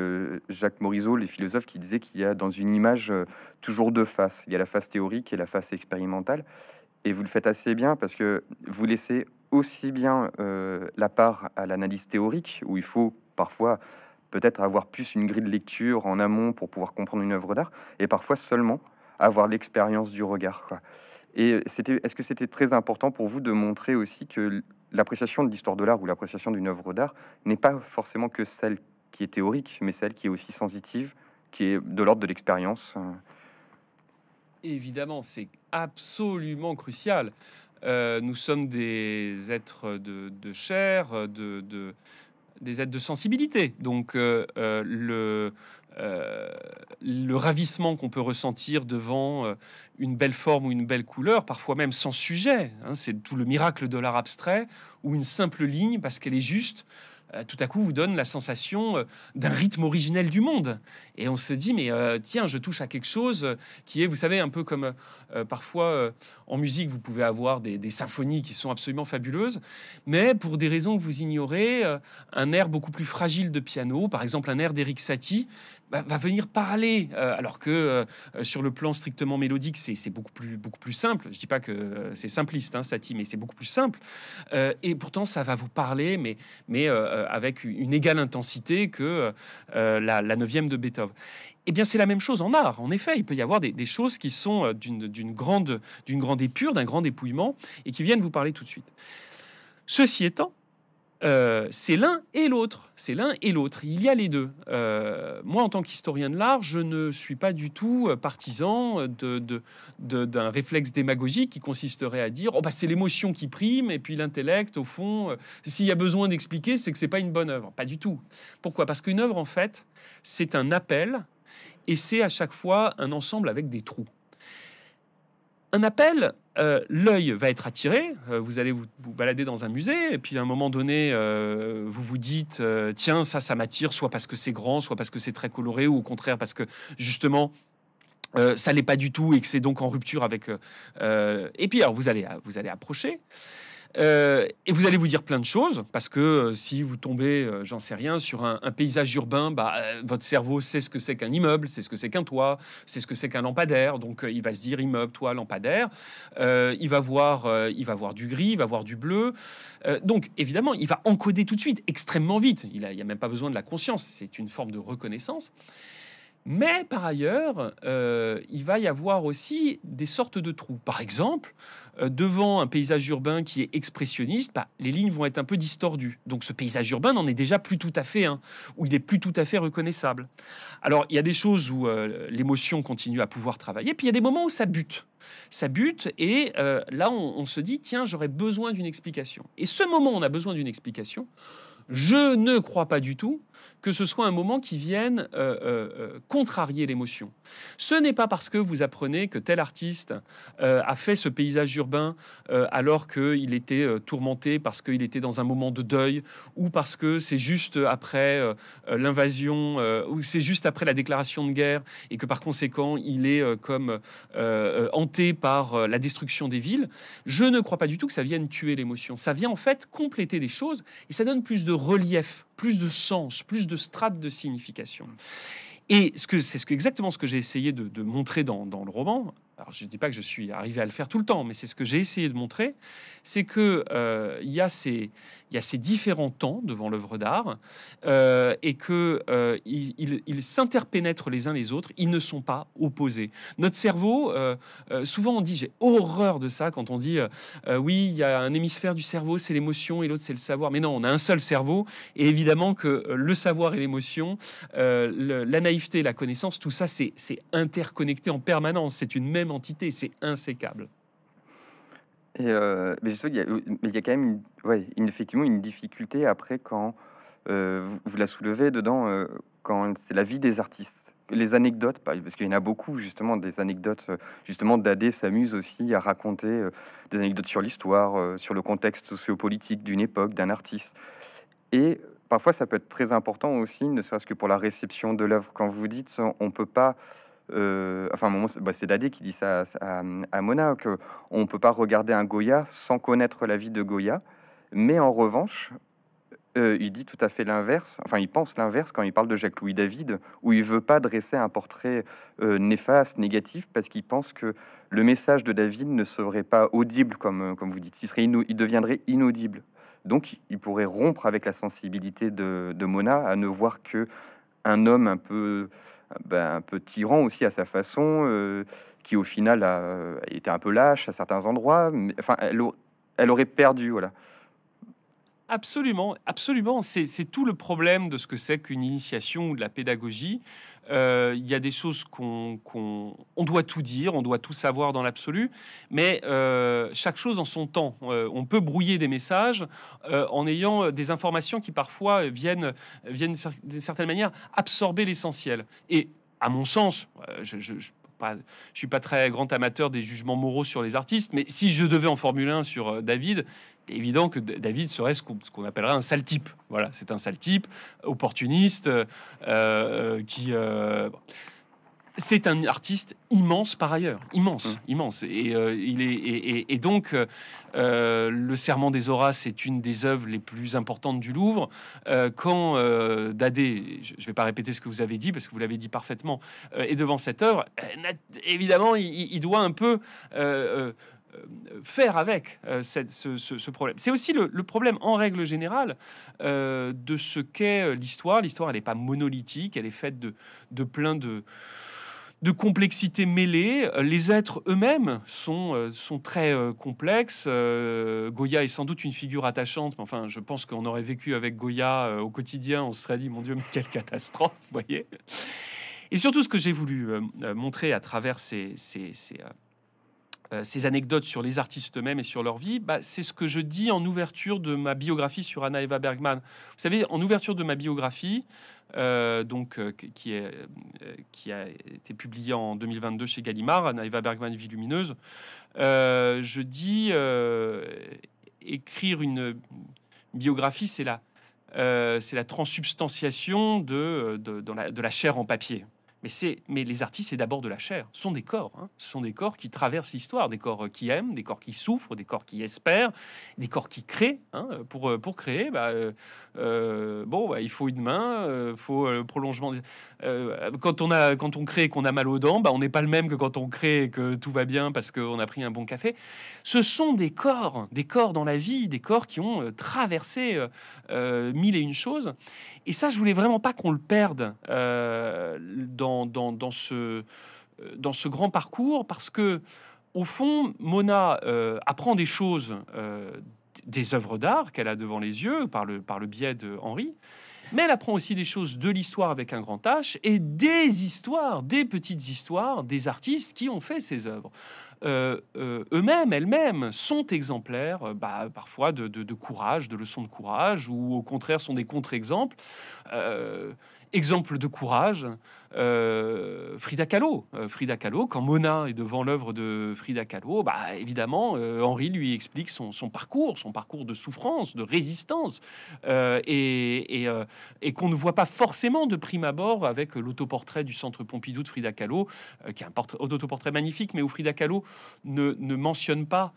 Jacques Morisot, les philosophes, qui disait qu'il y a dans une image toujours deux faces. Il y a la face théorique et la face expérimentale. Et vous le faites assez bien parce que vous laissez aussi bien la part à l'analyse théorique, où il faut parfois peut-être avoir plus une grille de lecture en amont pour pouvoir comprendre une œuvre d'art, et parfois seulement avoir l'expérience du regard. Quoi. Et c'était, est-ce que c'était très important pour vous de montrer aussi que l'appréciation de l'histoire de l'art ou l'appréciation d'une œuvre d'art n'est pas forcément que celle qui est théorique, mais celle qui est aussi sensitive, qui est de l'ordre de l'expérience Évidemment, c'est absolument crucial. Euh, nous sommes des êtres de, chair, de, de des aides de sensibilité. Donc euh, euh, euh, le, ravissement qu'on peut ressentir devant une belle forme ou une belle couleur, parfois même sans sujet, hein, c'est tout le miracle de l'art abstrait, ou une simple ligne parce qu'elle est juste, tout à coup vous donne la sensation d'un rythme originel du monde. Et on se dit, mais tiens, je touche à quelque chose qui est, vous savez, un peu comme parfois... En musique, vous pouvez avoir des, symphonies qui sont absolument fabuleuses, mais pour des raisons que vous ignorez, euh, un air beaucoup plus fragile de piano, par exemple un air d'Eric Satie, va venir parler, euh, alors que euh, sur le plan strictement mélodique, c'est beaucoup plus, simple. Je ne dis pas que c'est simpliste, hein, Satie, mais c'est beaucoup plus simple. et pourtant, ça va vous parler, mais, avec une égale intensité que la, la neuvième de Beethoven. Eh bien, c'est la même chose en art. En effet, il peut y avoir des, choses qui sont euh, d'une grande, grande épure, d'un grand dépouillement, et qui viennent vous parler tout de suite. Ceci étant, euh, c'est l'un et l'autre. C'est l'un et l'autre. Il y a les deux. Euh, moi, en tant qu'historien de l'art, je ne suis pas du tout partisan d'un réflexe démagogique qui consisterait à dire oh, bah, c'est l'émotion qui prime et puis l'intellect, au fond, s'il y a besoin d'expliquer, c'est que c'est pas une bonne œuvre. Pas du tout. Pourquoi Parce qu'une œuvre, en fait, c'est un appel et c'est à chaque fois un ensemble avec des trous. Un appel, euh, l'œil va être attiré, euh, vous allez vous, balader dans un musée, et puis à un moment donné, euh, vous vous dites, tiens, ça, ça m'attire, soit parce que c'est grand, soit parce que c'est très coloré, ou au contraire parce que justement, ça l'est pas du tout et que c'est donc en rupture avec... et puis alors, vous allez, vous allez approcher. Euh, et vous allez vous dire plein de choses, parce que euh, si vous tombez, euh, j'en sais rien, sur un, paysage urbain, bah, votre cerveau sait ce que c'est qu'un immeuble, c'est ce que c'est qu'un toit, c'est ce que c'est qu'un lampadaire. Donc il va se dire immeuble, toit, lampadaire. il, va voir, il va voir du gris, il va voir du bleu. donc évidemment, il va encoder tout de suite, extrêmement vite. Il n'y a, même pas besoin de la conscience, c'est une forme de reconnaissance. Mais par ailleurs, euh, il va y avoir aussi des sortes de trous. Par exemple, euh, devant un paysage urbain qui est expressionniste, bah, les lignes vont être un peu distordues. Donc ce paysage urbain n'en est déjà plus tout à fait un, ou il n'est plus tout à fait reconnaissable. Alors il y a des choses où euh, l'émotion continue à pouvoir travailler, puis il y a des moments où ça bute. Ça bute et là on, on se dit, tiens, j'aurais besoin d'une explication. Et ce moment, on a besoin d'une explication. Je ne crois pas du tout que ce soit un moment qui vienne euh, euh, euh, contrarier l'émotion. Ce n'est pas parce que vous apprenez que tel artiste a fait ce paysage urbain alors qu'il était tourmenté, parce qu'il était dans un moment de deuil, ou parce que c'est juste après l'invasion, ou c'est juste après la déclaration de guerre, et que par conséquent, il est comme hanté par la destruction des villes. Je ne crois pas du tout que ça vienne tuer l'émotion. Ça vient en fait compléter des choses, et ça donne plus de relief, plus de sens, plus de strates de signification. Et ce que, c'est ce exactement ce que j'ai essayé de, montrer dans, le roman. Alors, je ne dis pas que je suis arrivé à le faire tout le temps, mais c'est ce que j'ai essayé de montrer, c'est que euh, il y a ces, il y a ces différents temps devant l'œuvre d'art euh, et que euh, ils, s'interpénètrent les uns les autres. Ils ne sont pas opposés. Notre cerveau, euh, souvent on dit, j'ai horreur de ça quand on dit, oui, il y a un hémisphère du cerveau, c'est l'émotion et l'autre c'est le savoir. Mais non, on a un seul cerveau et évidemment que le savoir et l'émotion, la naïveté, et la connaissance, tout ça c'est interconnecté en permanence. C'est une même entité, c'est insécable. Euh, mais je il y a quand même une, effectivement une difficulté après quand euh, vous, la soulevez dedans, euh, quand c'est la vie des artistes. Les anecdotes, parce qu'il y en a beaucoup justement, des anecdotes, justement, Dadé s'amuse aussi à raconter des anecdotes sur l'histoire, sur le contexte sociopolitique d'une époque, d'un artiste. Et parfois ça peut être très important aussi, ne serait-ce que pour la réception de l'œuvre. Quand vous dites on peut pas euh, enfin, c'est bah, Dadé qui dit ça à, Mona, qu'on ne peut pas regarder un Goya sans connaître la vie de Goya, mais en revanche, euh, il dit tout à fait l'inverse, enfin il pense l'inverse quand il parle de Jacques-Louis David, où il veut pas dresser un portrait euh, néfaste, négatif, parce qu'il pense que le message de David ne serait pas audible, comme, comme vous dites, il, serait il deviendrait inaudible. Donc il pourrait rompre avec la sensibilité de, de Mona à ne voir que un homme un peu ben, un peu tyran aussi à sa façon, euh, qui au final a euh, été un peu lâche à certains endroits. Mais, enfin, elle, aurait perdu, voilà. Absolument, absolument. C'est tout le problème de ce que c'est qu'une initiation ou de la pédagogie. Euh, il y a des choses qu'on, on doit tout dire, on doit tout savoir dans l'absolu, mais euh, chaque chose en son temps. Euh, on peut brouiller des messages en ayant des informations qui parfois viennent, viennent d'une certaine manière absorber l'essentiel. Et à mon sens, je, je, je suis pas très grand amateur des jugements moraux sur les artistes, mais si je devais en Formule 1 sur David, évident que David serait ce qu'on appellerait un sale type. Voilà, c'est un sale type, opportuniste, euh, euh, qui. Euh, c'est un artiste immense par ailleurs, immense, mmh. immense. Et il est et, donc le Serment des Horaces est une des œuvres les plus importantes du Louvre. quand Dadé, je ne vais pas répéter ce que vous avez dit parce que vous l'avez dit parfaitement, et devant cette œuvre, évidemment, il, il, doit un peu euh, faire avec euh, ce, problème. C'est aussi le, problème en règle générale euh, de ce qu'est l'histoire. L'histoire, elle n'est pas monolithique, elle est faite de, de plein de de complexité mêlée. Les êtres eux-mêmes sont, sont très complexes. Goya est sans doute une figure attachante, mais enfin, je pense qu'on aurait vécu avec Goya au quotidien, on se serait dit, mon Dieu, mais quelle catastrophe, voyez. Et surtout, ce que j'ai voulu montrer à travers ces euh, ces anecdotes sur les artistes eux-mêmes et sur leur vie, bah, c'est ce que je dis en ouverture de ma biographie sur Anna Eva Bergman. Vous savez, en ouverture de ma biographie, euh, donc euh, qui, est, a été publiée en 2022 chez Gallimard, Anna Eva Bergman Vie lumineuse, je dis écrire une biographie, c'est la, c'est transsubstantiation de la chair en papier. Mais, c'est, mais les artistes, c'est d'abord de la chair, ce sont des corps. Hein. Ce sont des corps qui traversent l'histoire, des corps euh, qui aiment, des corps qui souffrent, des corps qui espèrent, des corps qui créent. Hein, euh, pour, euh, pour créer, bah, bon, bah, il faut une main, il faut le prolongement. quand, on a, quand on crée et qu'on a mal aux dents, bah, on n'est pas le même que quand on crée et que tout va bien parce qu'on a pris un bon café. Ce sont des corps, des corps dans la vie, des corps qui ont traversé mille et une choses. Et ça, je voulais vraiment pas qu'on le perde dans euh, dans, ce, grand parcours parce que, au fond, Mona euh, apprend des choses, euh, des œuvres d'art qu'elle a devant les yeux par le, par le biais de Henri, mais elle apprend aussi des choses de l'histoire avec un grand H et des histoires, des petites histoires des artistes qui ont fait ces œuvres. eux-mêmes, elles-mêmes, sont exemplaires, bah, parfois de, courage, de leçons de courage, ou au contraire sont des contre-exemples, euh, exemples de courage, euh, Frida Kahlo. Euh, Frida Kahlo, quand Mona est devant l'œuvre de Frida Kahlo, bah, évidemment, euh, Henri lui explique son, parcours, son parcours de souffrance, de résistance, et, qu'on ne voit pas forcément de prime abord avec l'autoportrait du Centre Pompidou de Frida Kahlo, qui est un, autoportrait magnifique, mais où Frida Kahlo ne, mentionne pas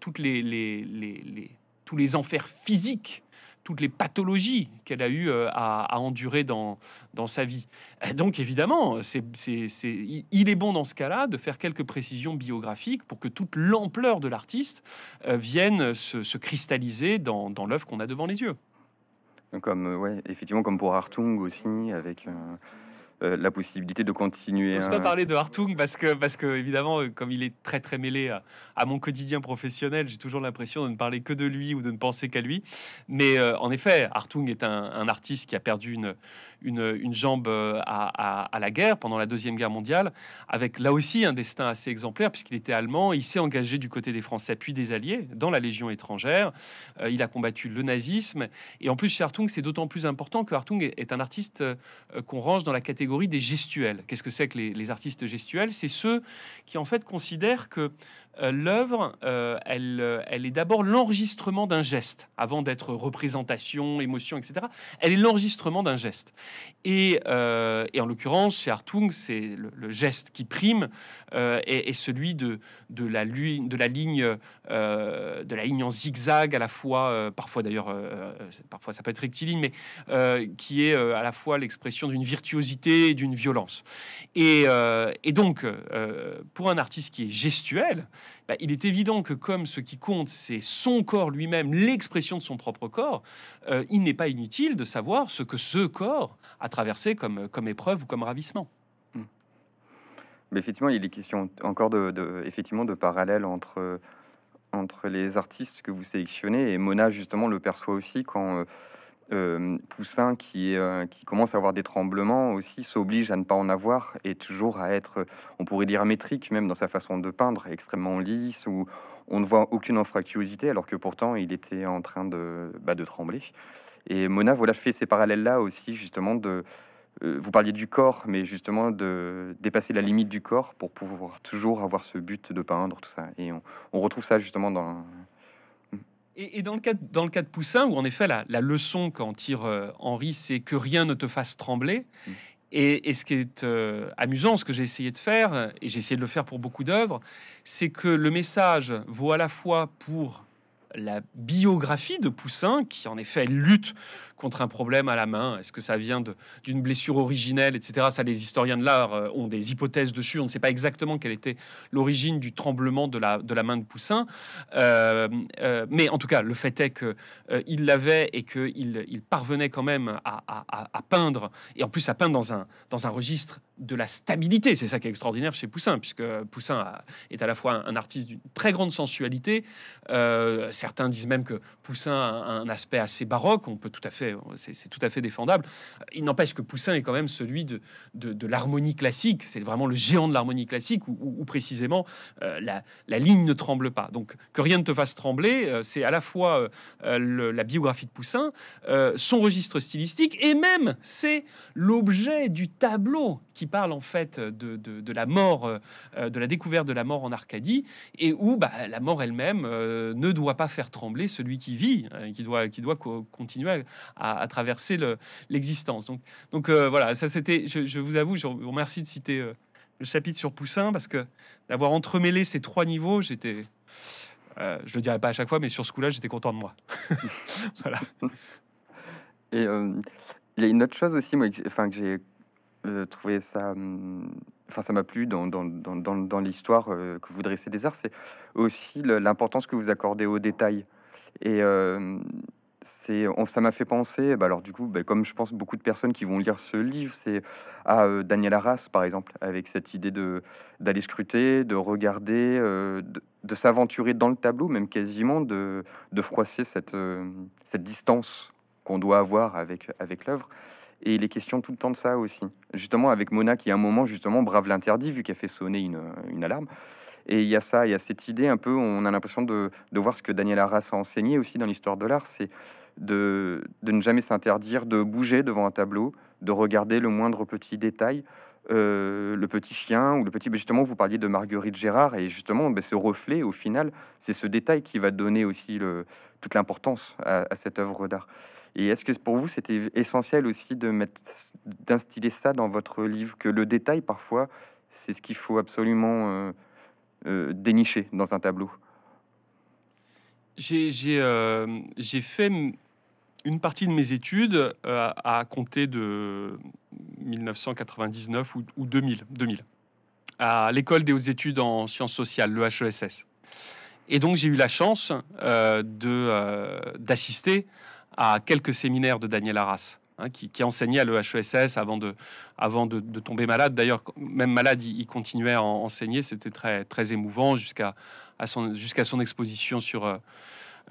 tous les enfers physiques toutes les pathologies qu'elle a eu euh, à, endurer dans, dans sa vie. donc évidemment, c'est, il est bon dans ce cas-là de faire quelques précisions biographiques pour que toute l'ampleur de l'artiste euh, vienne se, cristalliser dans, l'œuvre qu'on a devant les yeux. Comme, euh, ouais, effectivement, comme pour Hartung aussi, avec... Euh, la possibilité de continuer. On ne pas parler de Hartung parce que, parce que, évidemment, euh, comme il est très très mêlé à, mon quotidien professionnel, j'ai toujours l'impression de ne parler que de lui ou de ne penser qu'à lui. Mais euh, en effet, Hartung est un, artiste qui a perdu une, une, jambe à, la guerre pendant la Deuxième Guerre mondiale, avec là aussi un destin assez exemplaire puisqu'il était allemand. Il s'est engagé du côté des Français puis des Alliés dans la Légion étrangère. il a combattu le nazisme. Et en plus, chez Hartung, c'est d'autant plus important que Hartung est un artiste qu'on range dans la catégorie des gestuels. Qu'est-ce que c'est que les, les artistes gestuels C'est ceux qui en fait considèrent que euh, l'œuvre, euh, euh, elle, est d'abord l'enregistrement d'un geste, avant d'être représentation, émotion, etc. Elle est l'enregistrement d'un geste. Et, en l'occurrence, chez Hartung, c'est le, geste qui prime et, celui de, la, ligne de la ligne en zigzag à la fois, parfois d'ailleurs, parfois ça peut être rectiligne, mais qui est à la fois l'expression d'une virtuosité et d'une violence. et donc, pour un artiste qui est gestuel, bah, il est évident que comme ce qui compte, c'est son corps lui-même, l'expression de son propre corps, euh, il n'est pas inutile de savoir ce que ce corps a traversé comme, comme épreuve ou comme ravissement. Hmm. Mais effectivement, il est question encore de, de effectivement, de parallèle entre, euh, entre les artistes que vous sélectionnez et Mona, justement, le perçoit aussi quand... Euh, euh, Poussin, euh, qui, commence à avoir des tremblements aussi, s'oblige à ne pas en avoir et toujours à être, on pourrait dire, métrique, même dans sa façon de peindre, extrêmement lisse, où on ne voit aucune anfractuosité, alors que pourtant il était en train de, bah, de trembler. Et Mona, voilà, fait ces parallèles-là aussi, justement, de. Euh, vous parliez du corps, mais justement de dépasser la limite du corps pour pouvoir toujours avoir ce but de peindre, tout ça. Et on retrouve ça justement dans, et, dans, le cas, de Poussin, où en effet la, leçon qu'en tire euh, Henri, c'est que rien ne te fasse trembler. Mm. Et, ce qui est euh, amusant, ce que j'ai essayé de faire, et j'ai essayé de le faire pour beaucoup d'œuvres, c'est que le message vaut à la fois pour la biographie de Poussin, qui en effet lutte contre un problème à la main Est-ce que ça vient d'une blessure originelle, etc. Ça, les historiens de l'art euh, ont des hypothèses dessus. On ne sait pas exactement quelle était l'origine du tremblement de la, de la main de Poussin. Euh, euh, mais en tout cas, le fait est qu'il il l'avait et qu'il il parvenait quand même à, peindre, et en plus à peindre dans un, dans un registre de la stabilité. C'est ça qui est extraordinaire chez Poussin, puisque Poussin est à la fois un, un artiste d'une très grande sensualité. certains disent même que Poussin a un aspect assez baroque. On peut tout à fait euh, c'est tout à fait défendable. Il n'empêche que Poussin est quand même celui de, l'harmonie classique, c'est vraiment le géant de l'harmonie classique, où, précisément euh, la, ligne ne tremble pas. Donc que rien ne te fasse trembler, euh, c'est à la fois la biographie de Poussin, son registre stylistique, et même c'est l'objet du tableau qui parle en fait de, la mort, de la découverte de la mort en Arcadie, et où bah, la mort elle-même ne doit pas faire trembler celui qui vit, hein, qui doit, qui doit continuer à, à, traverser l'existence. donc, donc euh, voilà, ça c'était, je, vous avoue, je vous remercie de citer euh, le chapitre sur Poussin, parce que d'avoir entremêlé ces trois niveaux, j'étais, euh, je le dirais pas à chaque fois, mais sur ce coup-là, j'étais content de moi. voilà. Et il y a une autre chose aussi, moi, que enfin, que j'ai trouvé ça hum, enfin ça m'a plu dans, dans, l'histoire que vous dressez des arts, c'est aussi l'importance que vous accordez aux détails. Et ça m'a fait penser, bah, alors du coup, bah, comme je pense beaucoup de personnes qui vont lire ce livre, c'est à euh, Daniel Arras, par exemple, avec cette idée de d'aller scruter, de regarder, euh, de, s'aventurer dans le tableau, même quasiment, de, de froisser cette, euh, cette distance qu'on doit avoir avec, avec l'œuvre. Et il est question tout le temps de ça aussi. Justement, avec Mona, qui à un moment, justement, brave l'interdit, vu qu'elle fait sonner une, une alarme. Et il y a ça, il y a cette idée un peu, on a l'impression de, voir ce que Daniel Arras a enseigné aussi dans l'histoire de l'art, c'est de, ne jamais s'interdire de bouger devant un tableau, de regarder le moindre petit détail. Euh, le petit chien ou le petit... Justement, vous parliez de Marguerite Gérard et justement, ben, ce reflet, au final, c'est ce détail qui va donner aussi le, toute l'importance à, cette œuvre d'art. Et est-ce que pour vous, c'était essentiel aussi de mettre, d'instiller ça dans votre livre, que le détail, parfois, c'est ce qu'il faut absolument... Euh, euh, déniché dans un tableau J'ai euh, fait une partie de mes études euh, à compter de 1999 ou, 2000, 2000 à l'école des hautes études en sciences sociales, le HESS. Et donc j'ai eu la chance d'assister à quelques séminaires de Daniel Arras. Hein, qui, enseignait à l'EHESS avant de, tomber malade. D'ailleurs, même malade, il, continuait à enseigner. C'était très, émouvant jusqu'à son exposition sur, euh,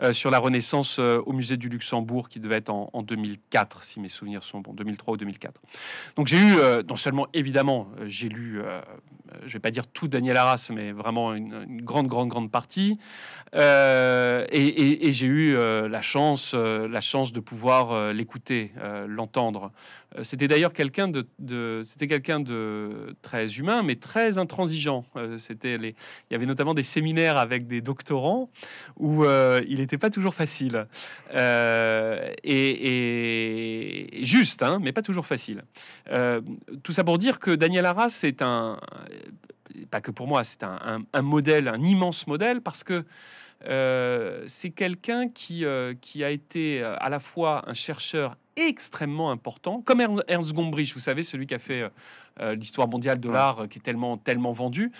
euh, sur la Renaissance euh, au musée du Luxembourg qui devait être en, 2004, si mes souvenirs sont bons, 2003 ou 2004. Donc j'ai eu, euh, non seulement évidemment, j'ai lu, je vais pas dire tout Daniel Arras, mais vraiment une, grande, grande, grande partie. et, et j'ai eu la chance, la chance de pouvoir l'écouter, l'entendre. Euh, c'était d'ailleurs quelqu'un de, c'était quelqu'un de très humain, mais très intransigeant. Euh, c'était il y avait notamment des séminaires avec des doctorants où euh, il n'était pas toujours facile et, juste, hein, mais pas toujours facile. tout ça pour dire que Daniel Arras c'est un, pas que pour moi, c'est un, modèle, un immense modèle parce que c'est quelqu'un qui, qui a été à la fois un chercheur extrêmement important, comme Ernst Gombrich, vous savez, celui qui a fait euh, euh, l'histoire mondiale de l'art, euh, qui est tellement, tellement vendu.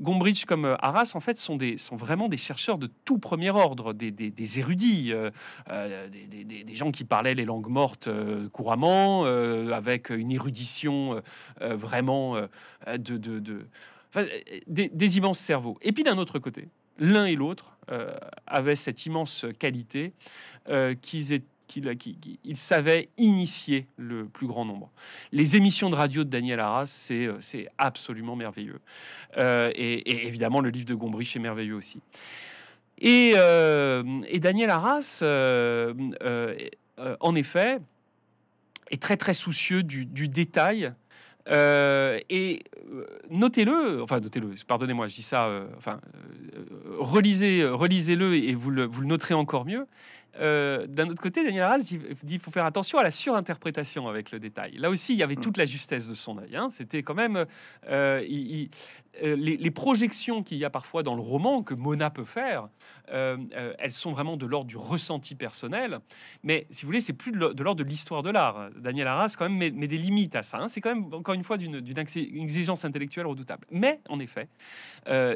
Gombrich comme Arras, en fait, sont, des, sont vraiment des chercheurs de tout premier ordre, des, des, érudits, des, des, gens qui parlaient les langues mortes couramment, avec une érudition vraiment de... de, des immenses cerveaux. Et puis d'un autre côté, l'un et l'autre avaient cette immense qualité qu'ils étaient qu'il savait initier le plus grand nombre. Les émissions de radio de Daniel Arras, c'est euh, absolument merveilleux. Euh, et, évidemment, le livre de Gombrich est merveilleux aussi. Et, euh, Daniel Arras, en effet, est très très soucieux du, détail. et notez-le, enfin notez-le, pardonnez-moi, je dis ça, enfin relisez, relisez-le et vous le, vous le noterez encore mieux. Euh, d'un autre côté, Daniel Arras dit qu'il faut faire attention à la surinterprétation avec le détail. Là aussi, il y avait mm. toute la justesse de son œil. Hein. C'était quand même euh, euh, les, projections qu'il y a parfois dans le roman que Mona peut faire. elles sont vraiment de l'ordre du ressenti personnel. Mais si vous voulez, c'est plus de l'ordre de l'histoire de l'art. Daniel Arras quand même met, des limites à ça. Hein. C'est quand même encore une fois d'une exigence intellectuelle redoutable. Mais en effet,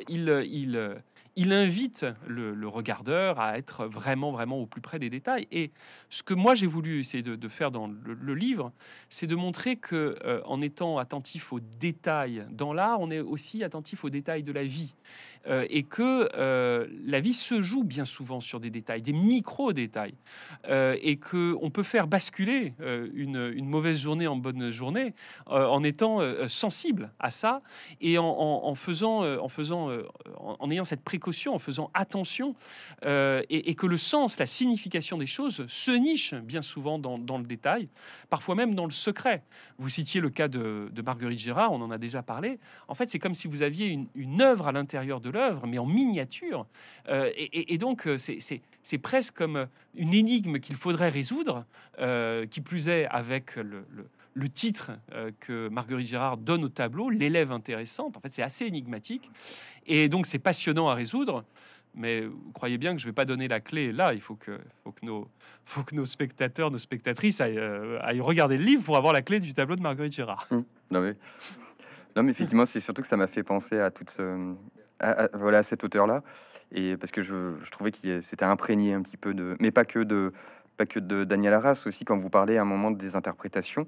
il il invite le, regardeur à être vraiment, vraiment au plus près des détails. Et ce que moi j'ai voulu essayer de, faire dans le, livre, c'est de montrer que euh, en étant attentif aux détails dans l'art, on est aussi attentif aux détails de la vie. Euh, et que euh, la vie se joue bien souvent sur des détails, des micro-détails, euh, et que on peut faire basculer une, mauvaise journée en bonne journée en étant sensible à ça et en, faisant, en, faisant en, ayant cette précaution, en faisant attention, et, que le sens, la signification des choses se niche bien souvent dans, le détail, parfois même dans le secret. Vous citiez le cas de, Marguerite Gérard, on en a déjà parlé. En fait, c'est comme si vous aviez une, une œuvre à l'intérieur de l'œuvre, mais en miniature. Euh, et, donc, euh, c'est presque comme euh, une énigme qu'il faudrait résoudre, qui plus est avec le, titre que Marguerite Gérard donne au tableau, l'élève intéressante. En fait, c'est assez énigmatique. Et donc, c'est passionnant à résoudre. Mais vous croyez bien que je ne vais pas donner la clé là. Il faut que, nos, faut que nos spectateurs, nos spectatrices aillent, regarder le livre pour avoir la clé du tableau de Marguerite Gérard. Mmh. Non, mais... non, mais effectivement, c'est surtout que ça m'a fait penser à tout ce à, voilà, cette hauteur-là. Et parce que je, je trouvais que c'était imprégné un petit peu de, mais pas que de, pas que de Daniel Arras, aussi quand vous parlez à un moment des interprétations.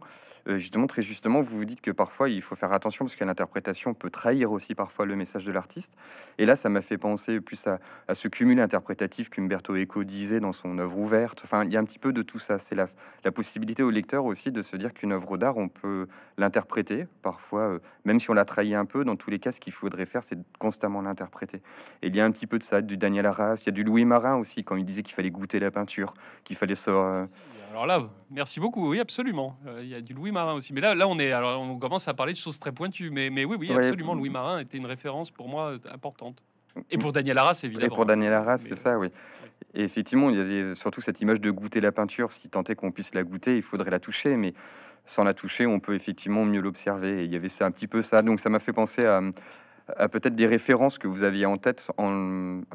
Euh, justement, très justement, vous vous dites que parfois il faut faire attention parce que l'interprétation peut trahir aussi parfois le message de l'artiste. Et là, ça m'a fait penser plus à, ce cumul interprétatif qu'Umberto Eco disait dans son œuvre ouverte. Enfin, il y a un petit peu de tout ça. C'est la, la possibilité au lecteur aussi de se dire qu'une œuvre d'art, on peut l'interpréter parfois, euh, même si on la trahit un peu. Dans tous les cas, ce qu'il faudrait faire, c'est constamment l'interpréter. Et il y a un petit peu de ça, du Daniel Arras, il y a du Louis Marin aussi, quand il disait qu'il fallait goûter la peinture, qu'il fallait euh, alors là, merci beaucoup. Oui, absolument. Euh, il y a du Louis Marin aussi. Mais là, là, on est. Alors, on commence à parler de choses très pointues. Mais, mais oui, oui, absolument. Louis Marin était une référence pour moi euh, importante. Et pour Daniel Arras, évidemment. Et pour Daniel Arras, c'est ça, oui. Et effectivement, il y avait surtout cette image de goûter la peinture. Si tentait qu'on puisse la goûter, il faudrait la toucher. Mais sans la toucher, on peut effectivement mieux l'observer. Et il y avait un petit peu ça. Donc ça m'a fait penser à, peut-être des références que vous aviez en tête,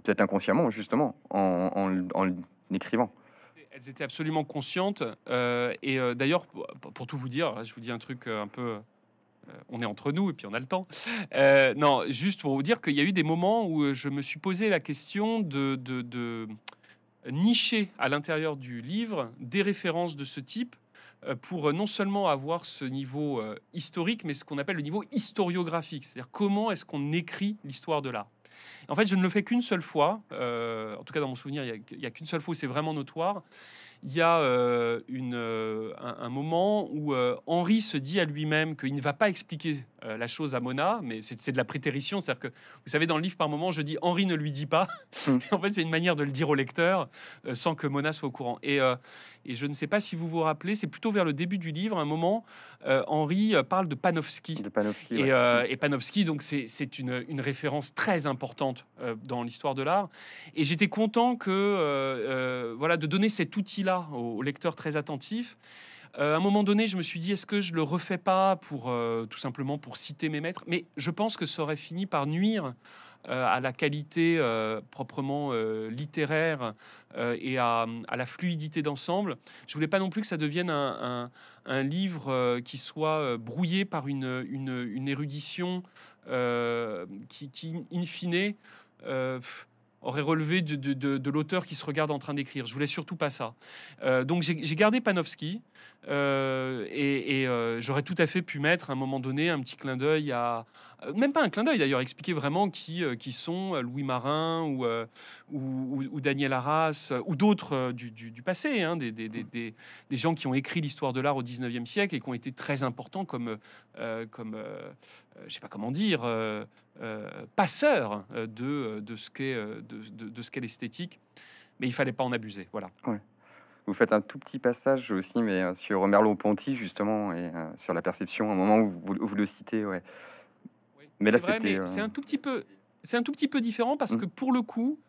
peut-être inconsciemment, justement, en, en, en écrivant. Elles absolument consciente euh, et euh, d'ailleurs, pour, tout vous dire, je vous dis un truc euh, un peu. on est entre nous et puis on a le temps. non, juste pour vous dire qu'il y a eu des moments où je me suis posé la question de, de, de nicher à l'intérieur du livre des références de ce type pour non seulement avoir ce niveau historique, mais ce qu'on appelle le niveau historiographique, c'est-à-dire comment est-ce qu'on écrit l'histoire de l'art. En fait, je ne le fais qu'une seule fois. Euh, en tout cas, dans mon souvenir, il n'y a, a qu'une seule fois où c'est vraiment notoire il y a euh, une, euh, un, moment où euh, Henri se dit à lui-même qu'il ne va pas expliquer la chose à Mona, mais c'est de la prétérition. C'est-à-dire que, vous savez, dans le livre, par moment, je dis Henri ne lui dit pas. Hmm. en fait, c'est une manière de le dire au lecteur sans que Mona soit au courant. Et, et, je ne sais pas si vous vous rappelez, c'est plutôt vers le début du livre, un moment, Henri parle de Panofsky. et, Panofsky, donc, c'est une, une, référence très importante dans l'histoire de l'art. Et j'étais content que, voilà, de donner cet outil-là aux au, lecteur très attentif. Euh, à un moment donné, je me suis dit, est-ce que je le refais pas pour euh, tout simplement pour citer mes maîtres Mais je pense que ça aurait fini par nuire euh, à la qualité proprement littéraire et à, la fluidité d'ensemble. Je voulais pas non plus que ça devienne un, livre qui soit brouillé par une, une, érudition qui, in fine, euh, aurait relevé de, l'auteur qui se regarde en train d'écrire. Je voulais surtout pas ça. Euh, donc j'ai gardé Panofsky euh, et, euh, j'aurais tout à fait pu mettre à un moment donné un petit clin d'œil à même pas un clin d'œil d'ailleurs, expliquer vraiment qui, qui sont Louis Marin ou, ou, Daniel Arras ou d'autres du, passé, hein, des, des, des, des, gens qui ont écrit l'histoire de l'art au 19e siècle et qui ont été très importants comme, comme je sais pas comment dire, euh, passeur euh, euh, de, de ce qu'est de, ce qu l'esthétique, mais il fallait pas en abuser. Voilà. Ouais. Vous faites un tout petit passage aussi, mais sur Merleau-Ponty justement et sur la perception, un moment où vous, le citez, ouais. mais là, c'était. C'est un tout petit peu, c'est un tout petit peu différent parce mmh. que pour le coup,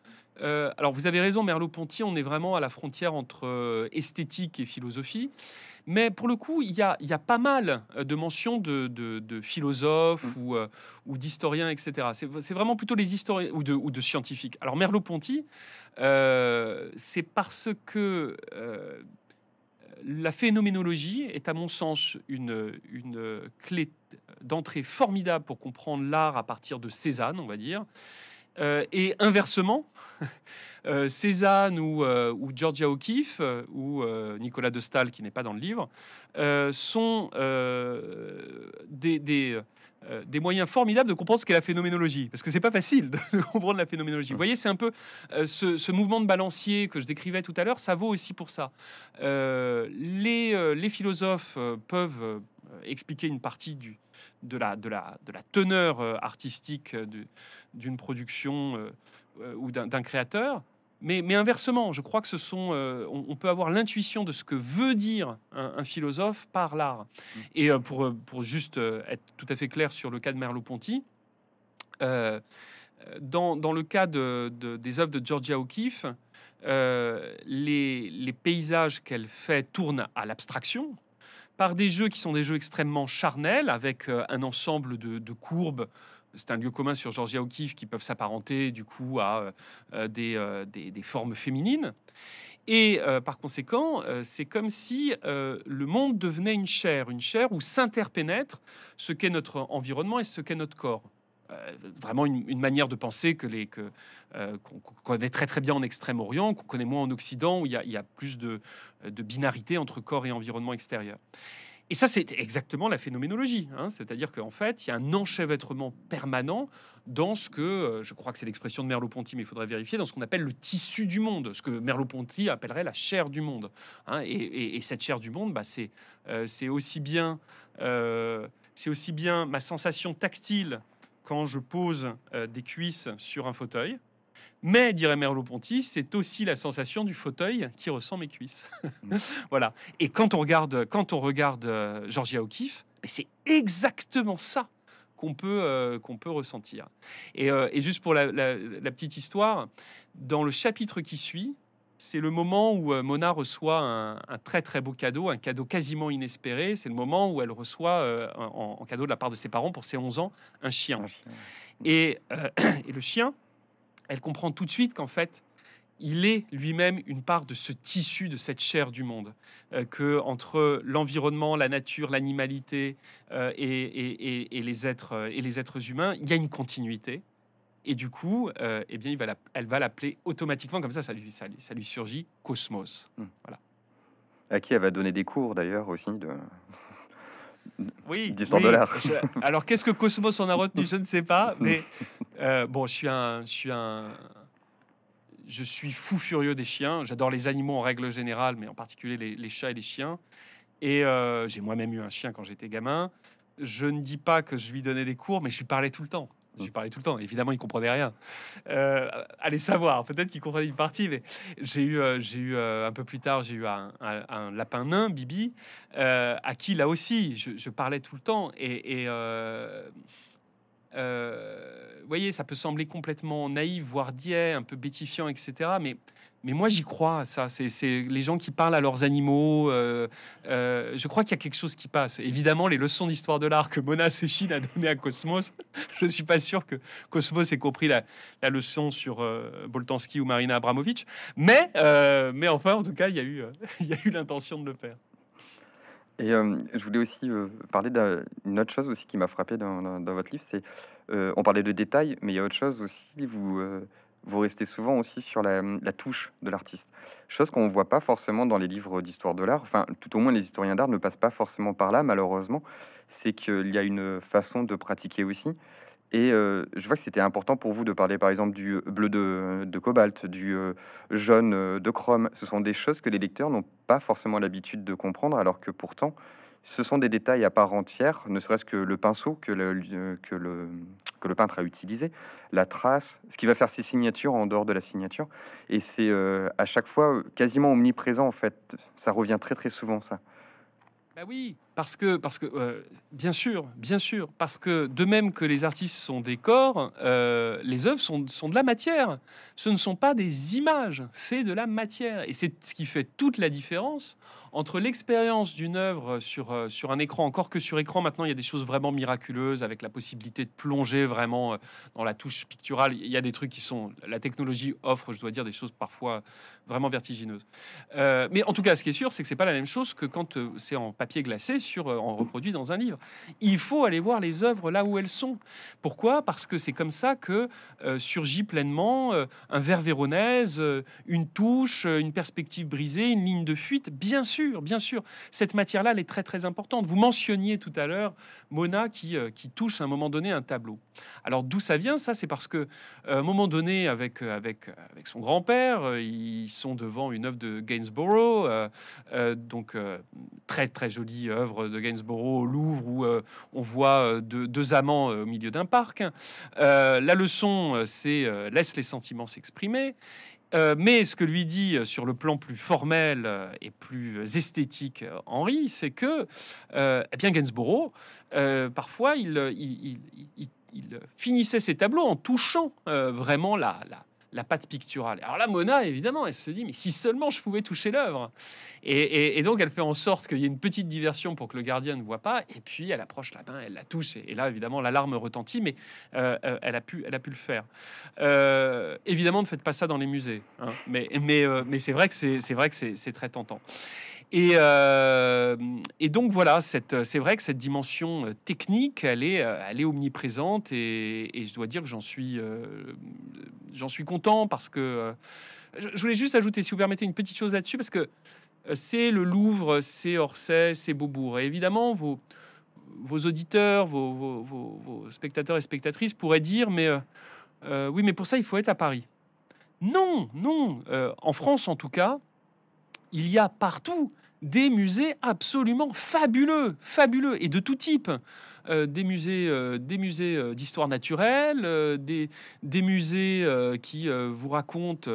euh, alors vous avez raison, Merleau-Ponty, on est vraiment à la frontière entre euh, esthétique et philosophie. Mais pour le coup, il y a, pas mal euh, de mentions de, philosophes mm. ou, d'historiens, etc. C'est vraiment plutôt les historiens ou de, scientifiques. Alors Merleau-Ponty, c'est parce que la phénoménologie est, à mon sens, une, une clé d'entrée formidable pour comprendre l'art à partir de Cézanne, on va dire. Euh, et inversement, euh, Cézanne ou, euh, Georgia O'Keeffe ou Nicolas de Stahl, qui n'est pas dans le livre, sont des, moyens formidables de comprendre ce qu'est la phénoménologie. Parce que c'est pas facile de comprendre la phénoménologie. Vous voyez, c'est un peu ce, ce, mouvement de balancier que je décrivais tout à l'heure, ça vaut aussi pour ça. les, les philosophes peuvent expliquer une partie du, de, la, teneur euh, artistique euh, d'une production euh, ou d'un créateur. Mais, inversement, je crois que ce sont, on, peut avoir l'intuition de ce que veut dire un, philosophe par l'art. Mm. Et pour, juste être tout à fait clair sur le cas de Merleau-Ponty, dans, le cas des œuvres de Georgia O'Keeffe, les, paysages qu'elle fait tournent à l'abstraction, par des jeux qui sont des jeux extrêmement charnels, avec euh, un ensemble de, courbes. C'est un lieu commun sur Georgia O'Keeffe qui peuvent s'apparenter du coup à euh, euh, des, formes féminines. Et par conséquent, c'est comme si le monde devenait une chair, une chair où s'interpénètre ce qu'est notre environnement et ce qu'est notre corps. Euh, vraiment une, manière de penser que les que euh, qu'on connaît très très bien en Extrême-Orient, qu'on connaît moins en Occident, où il y a, il y a plus de, de, binarité entre corps et environnement extérieur. Et ça, c'est exactement la phénoménologie. Hein. C'est-à-dire qu'en fait, il y a un enchevêtrement permanent dans ce que, euh, je crois que c'est l'expression de Merleau-Ponty, mais il faudrait vérifier, dans ce qu'on appelle le tissu du monde, ce que Merleau-Ponty appellerait la chair du monde. Hein. et, cette chair du monde, bah, c'est aussi bien... c'est aussi bien ma sensation tactile quand je pose euh, des cuisses sur un fauteuil. Mais, dirait Merleau-Ponty, c'est aussi la sensation du fauteuil qui ressent mes cuisses. Mmh. voilà. Et quand on regarde, quand on regarde euh, Georgia O'Keeffe, c'est exactement ça qu'on peut, euh, qu'on peut ressentir. Et, juste pour la petite histoire, dans le chapitre qui suit, c'est le moment où euh, Mona reçoit un, très très beau cadeau, un cadeau quasiment inespéré. C'est le moment où elle reçoit euh, en, cadeau de la part de ses parents pour ses 11 ans un chien. Euh, et, le chien, elle comprend tout de suite qu'en fait, il est lui-même une part de ce tissu, de cette chair du monde, qu'entre l'environnement, la nature, l'animalité et les êtres humains, il y a une continuité. Et du coup, euh, eh bien, il va elle va l'appeler automatiquement, comme ça, ça lui, ça ça lui surgit Cosmos. Hmm. Voilà. À qui elle va donner des cours d'ailleurs aussi de. Oui, 10 oui. dollars. alors qu'est-ce que Cosmos en a retenu Je ne sais pas, mais euh, bon, je suis un, je suis un, je suis fou furieux des chiens. J'adore les animaux en règle générale, mais en particulier les, chats et les chiens. Et euh, j'ai moi-même eu un chien quand j'étais gamin. Je ne dis pas que je lui donnais des cours, mais je lui parlais tout le temps. J'ai parlais tout le temps. Évidemment, il comprenait rien. Euh, allez savoir. Peut-être qu'il comprenait une partie, mais j'ai eu, euh, j'ai eu euh, un peu plus tard, j'ai eu un, lapin nain, Bibi, à qui là aussi, je, parlais tout le temps. Et, vous voyez, ça peut sembler complètement naïf, voire d'hier, un peu bétifiant, etc. Mais mais moi j'y crois ça. C'est les gens qui parlent à leurs animaux. Euh, euh, je crois qu'il y a quelque chose qui passe. Évidemment, les leçons d'histoire de l'art que Mona Sechin a donné à Cosmos, je suis pas sûr que Cosmos ait compris la, leçon sur euh, Boltanski ou Marina Abramovic. Mais, mais enfin, en tout cas, il y a eu, eu l'intention de le faire. Et je voulais aussi parler d'une autre chose aussi qui m'a frappé dans, votre livre, c'est on parlait de détails, mais il y a autre chose aussi. Vous vous restez souvent aussi sur la, touche de l'artiste. Chose qu'on ne voit pas forcément dans les livres d'histoire de l'art, enfin tout au moins les historiens d'art ne passent pas forcément par là malheureusement, c'est qu'il y a une façon de pratiquer aussi. Et euh, je vois que c'était important pour vous de parler par exemple du bleu de, cobalt, du euh, jaune euh, de chrome. Ce sont des choses que les lecteurs n'ont pas forcément l'habitude de comprendre alors que pourtant ce sont des détails à part entière, ne serait-ce que le pinceau que le, euh, que, le, le peintre a utilisé, la trace, ce qui va faire ses signatures en dehors de la signature. Et c'est euh, à chaque fois euh, quasiment omniprésent, en fait. Ça revient très très souvent, ça. Bah oui, parce que, parce que euh, bien sûr, bien sûr, parce que de même que les artistes sont des corps, euh, les œuvres sont, sont, de la matière. Ce ne sont pas des images, c'est de la matière. Et c'est ce qui fait toute la différence entre l'expérience d'une œuvre sur, euh, sur un écran, encore que sur écran, maintenant, il y a des choses vraiment miraculeuses, avec la possibilité de plonger vraiment dans la touche picturale. Il y a des trucs qui sont... La technologie offre, je dois dire, des choses parfois vraiment vertigineuses. mais en tout cas, ce qui est sûr, c'est que c'est pas la même chose que quand c'est en papier glacé sur, euh, en reproduit dans un livre. Il faut aller voir les œuvres là où elles sont. Pourquoi Parce que c'est comme ça que euh, surgit pleinement euh, un verre véronèse, une touche, une perspective brisée, une ligne de fuite. Bien sûr, bien sûr, cette matière-là, elle est très très importante. Vous mentionniez tout à l'heure Mona qui, qui touche à un moment donné un tableau. Alors d'où ça vient Ça, c'est parce que à un moment donné, avec, avec, avec son grand-père, ils sont devant une œuvre de Gainsborough, donc très très jolie œuvre de Gainsborough au Louvre où euh, on voit euh, deux, amants euh, au milieu d'un parc. la leçon, c'est laisse les sentiments s'exprimer. mais ce que lui dit sur le plan plus formel et plus esthétique Henri, c'est que eh bien Gainsborough, parfois, il, finissait ses tableaux en touchant vraiment la la patte picturale. Alors là, Mona, évidemment, elle se dit, mais si seulement je pouvais toucher l'œuvre. Et, donc, elle fait en sorte qu'il y ait une petite diversion pour que le gardien ne voit pas. Et puis, elle approche la main, elle la touche. Et, là, évidemment, l'alarme retentit, mais euh, euh, elle, a pu, elle a pu le faire. Euh, évidemment, ne faites pas ça dans les musées. Hein. mais mais c'est vrai que c'est vrai que c'est très tentant. Et, euh, et donc voilà, c'est vrai que cette dimension euh, technique, elle est, euh, omniprésente et, je dois dire que j'en suis, suis content parce que je voulais juste ajouter, si vous permettez, une petite chose là-dessus parce que c'est le Louvre, c'est Orsay, c'est Beaubourg. Et évidemment, vos, auditeurs, vos, vos, spectateurs et spectatrices pourraient dire, mais oui, mais pour ça, il faut être à Paris. Non, non, en France en tout cas il y a partout des musées absolument fabuleux, fabuleux et de tout type. Euh, des musées, euh, des musées euh, d'histoire naturelle, des, des, musées qui vous racontent,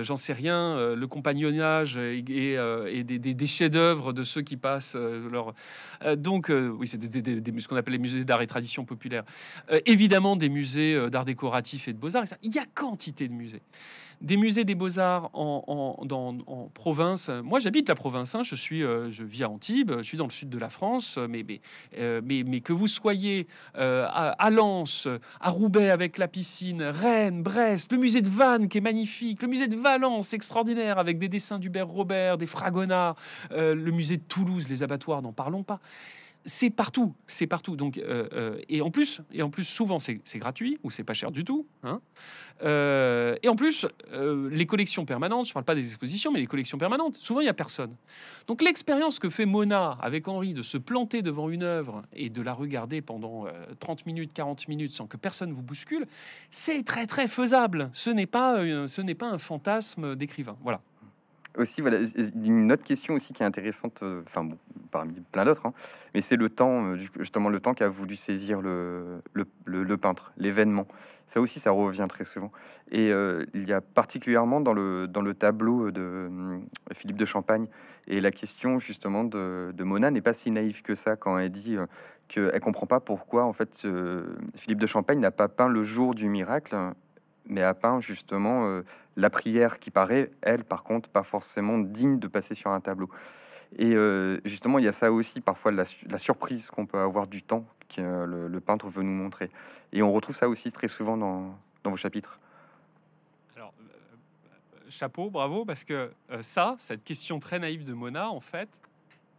j'en sais rien, le compagnonnage et, des, des chefs-d'œuvre de ceux qui passent leur. donc, oui, c'est ce qu'on appelle les musées d'art et tradition populaire. évidemment, des musées d'art décoratif et de beaux-arts. Il y a quantité de musées des musées des beaux-arts en, province. Moi, j'habite la province, hein. je, suis, euh, je vis à Antibes, je suis dans le sud de la France, euh, mais, euh, mais, mais, que vous soyez à, à, Lens, à Roubaix avec la piscine, Rennes, Brest, le musée de Vannes qui est magnifique, le musée de Valence extraordinaire avec des dessins d'Hubert Robert, des Fragonards, le musée de Toulouse, les abattoirs, n'en parlons pas c'est partout, c'est partout. Donc, euh, euh, et en plus, et en plus, souvent c'est gratuit ou c'est pas cher du tout. Hein. Euh, et en plus, les collections permanentes, je parle pas des expositions, mais les collections permanentes, souvent il y a personne. Donc l'expérience que fait Mona avec Henri de se planter devant une œuvre et de la regarder pendant 30 minutes, 40 minutes sans que personne vous bouscule, c'est très très faisable. Ce n'est pas, ce n'est pas un fantasme d'écrivain. Voilà. Aussi, voilà, euh, euh, une autre question aussi qui est intéressante, euh, enfin parmi plein d'autres, hein, mais c'est le temps, justement le temps qu'a voulu saisir le, le, peintre, l'événement. Ça aussi, ça revient très souvent. Et il y a particulièrement dans le, dans le tableau de Philippe de Champagne, et la question justement de, Mona n'est pas si naïve que ça quand elle dit qu'elle qu'elle comprend pas pourquoi en fait Philippe de Champagne n'a pas peint le jour du miracle mais a peint justement euh, la prière qui paraît, elle, par contre, pas forcément digne de passer sur un tableau. Et euh, justement, il y a ça aussi, parfois, la, surprise qu'on peut avoir du temps que le, peintre veut nous montrer. Et on retrouve ça aussi très souvent dans, vos chapitres. Alors, euh, chapeau, bravo, parce que ça, cette question très naïve de Mona, en fait,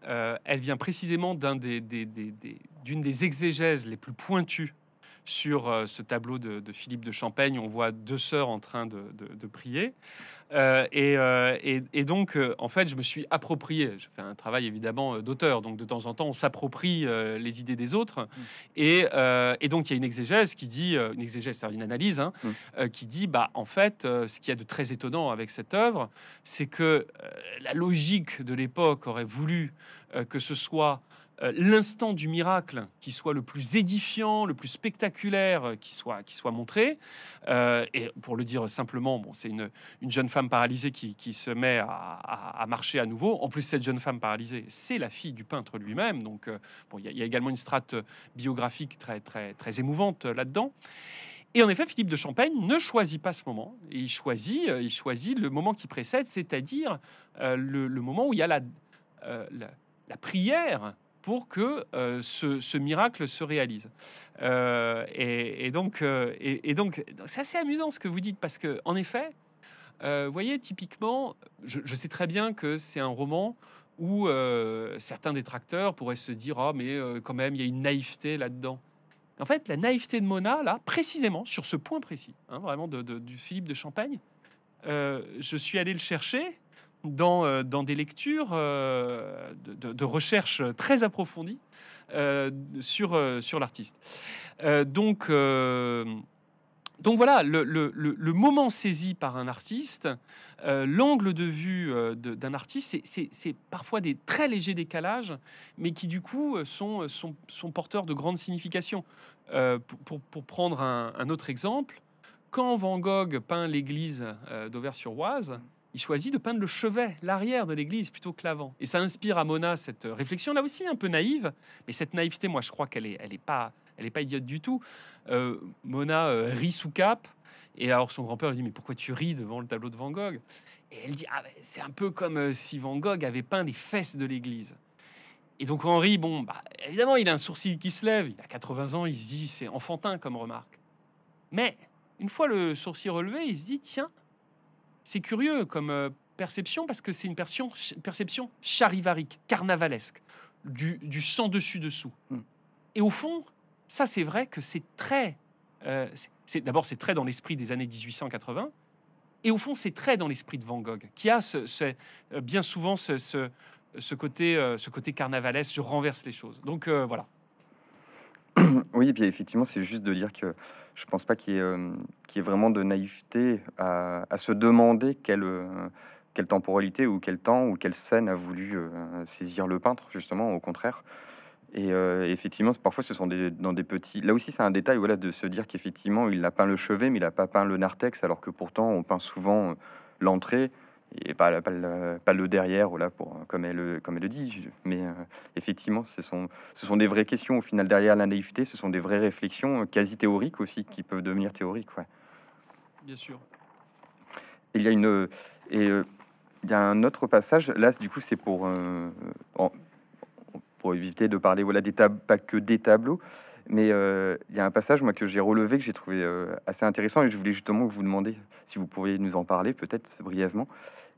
elle vient précisément d'un des, d'une des exégèses les plus pointues sur euh, ce tableau de, Philippe de Champagne. On voit deux sœurs en train de, prier. Euh, euh, et, donc, en fait, je me suis approprié. Je fais un travail évidemment d'auteur, donc de temps en temps, on s'approprie les idées des autres. Mm. Et, donc, il y a une exégèse qui dit, une exégèse, c'est une analyse, hein, mm. qui dit, bah, en fait, ce qu'il y a de très étonnant avec cette œuvre, c'est que la logique de l'époque aurait voulu que ce soit euh, l'instant du miracle qui soit le plus édifiant, le plus spectaculaire euh, qui soit, qui soit montré. Euh, et pour le dire simplement, bon, c'est une, jeune femme paralysée qui, se met à, marcher à nouveau. En plus, cette jeune femme paralysée, c'est la fille du peintre lui-même. Donc, il y, a, y a également une strate biographique très, très, très émouvante là-dedans. Et en effet, Philippe de Champagne ne choisit pas ce moment. Il choisit, il choisit le moment qui précède, c'est-à-dire le, moment où il y a la prière pour que euh, ce, miracle se réalise. Euh, et, donc, euh, et, donc, c'est assez amusant ce que vous dites parce que, en effet, vous voyez, typiquement, je, sais très bien que c'est un roman où certains détracteurs pourraient se dire ah mais quand même il y a une naïveté là-dedans. En fait, la naïveté de Mona, là, précisément, sur ce point précis, hein, vraiment de, du Philippe de Champagne, je suis allé le chercher euh, dans, des lectures euh, de, recherche très approfondies euh, sur, sur l'artiste. donc, donc voilà, le, le, moment saisi par un artiste, l'angle de vue d'un artiste, c'est parfois des très légers décalages, mais qui du coup sont, sont, porteurs de grandes significations. pour, pour, prendre un, un, autre exemple, quand Van Gogh peint l'église d'Auvers-sur-Oise, il choisit de peindre le chevet, l'arrière de l'église plutôt que l'avant. Et ça inspire à Mona cette euh, réflexion là aussi un peu naïve, mais cette naïveté, moi je crois qu'elle est, elle est pas, elle est pas idiote du tout. Euh, Mona euh, rit sous cap. Et alors son grand-père lui dit mais pourquoi tu ris devant le tableau de Van Gogh Et elle dit ah, c'est un peu comme si Van Gogh avait peint les fesses de l'église. Et donc Henri, bon, bah, évidemment, il a un sourcil qui se lève, il a 80 ans, il se dit c'est enfantin comme remarque. Mais une fois le sourcil relevé, il se dit tiens, c'est curieux comme euh, perception parce que c'est une perception, perception charivarique, carnavalesque, du, sang dessus-dessous. Hmm. Et au fond, ça c'est vrai que c'est très... Euh, c'est, d'abord, c'est très dans l'esprit des années 1880. Et au fond, c'est très dans l'esprit de Van Gogh, qui a ce, euh, bien souvent ce, ce, côté, ce côté carnavalesque, je renverse les choses. Donc voilà. oui, puis effectivement, c'est juste de dire que je ne pense pas euh, qu'il y, ait vraiment de naïveté à, se demander euh, quelle, temporalité ou quel temps ou quelle scène a voulu euh, saisir le peintre, justement, au contraire. Et effectivement, parfois, ce sont des, dans des petits. Là aussi, c'est un détail voilà, de se dire qu'effectivement, il a peint le chevet, mais il n'a pas peint le narthex, alors que pourtant, on peint souvent l'entrée et pas, le, pas, pas, le, derrière, pour, comme, elle, comme elle le dit. Mais euh, effectivement, ce sont, ce sont des vraies questions au final derrière la naïveté, ce sont des vraies réflexions euh, quasi théoriques aussi qui peuvent devenir théoriques. Ouais. Bien sûr. Il y a une euh, et il y a un autre passage. Là, du coup, c'est pour pour éviter de parler voilà des tables, pas que des tableaux. Mais euh, il y a un passage, que j'ai relevé, que j'ai trouvé euh, assez intéressant, et je voulais justement vous demander si vous pourriez nous en parler, peut-être brièvement.